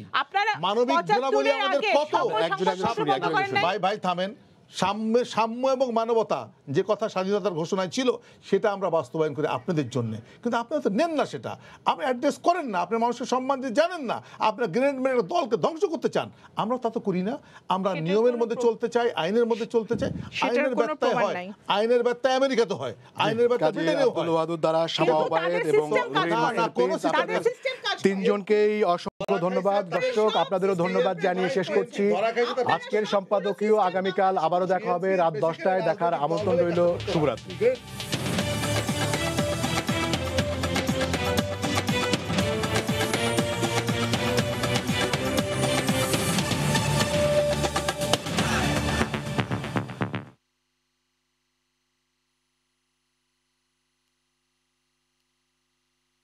মানবিক গুণাবলী আমাদের কত একজন ভাই ভাই থামেন সাম্য সাম্য এবং মানবতা যে কথা স্বাধীনতার ঘোষণায় ছিল সেটা আমরা বাস্তবায়ন করি আপনাদের জন্য কিন্তু আপনারা তো নেন না সেটা আপনি অ্যাড্রেস করেন না আপনার মানুষের সম্মান দিয়ে জানেন না আপনার গ্রেনেড মেনের দলকে ধ্বংস করতে চান আমরা তা তো করি না আমরা নিয়মের মধ্যে চলতে চাই আইনের মধ্যে চলতে চাই আইনের ব্যত্যয় হয় আইনের ব্যত্যয় আমেরিকাতে হয় আইনের ব্যত্যয় তিনজনকেই অসংখ্য ধন্যবাদ দর্শক আপনাদেরও ধন্যবাদ জানিয়ে শেষ করছি আজকের সম্পাদকীয় আগামীকাল আবার আবারও দেখা হবে রাত দশটায় দেখার আমন্ত্রণ রইল শুভরাত্রি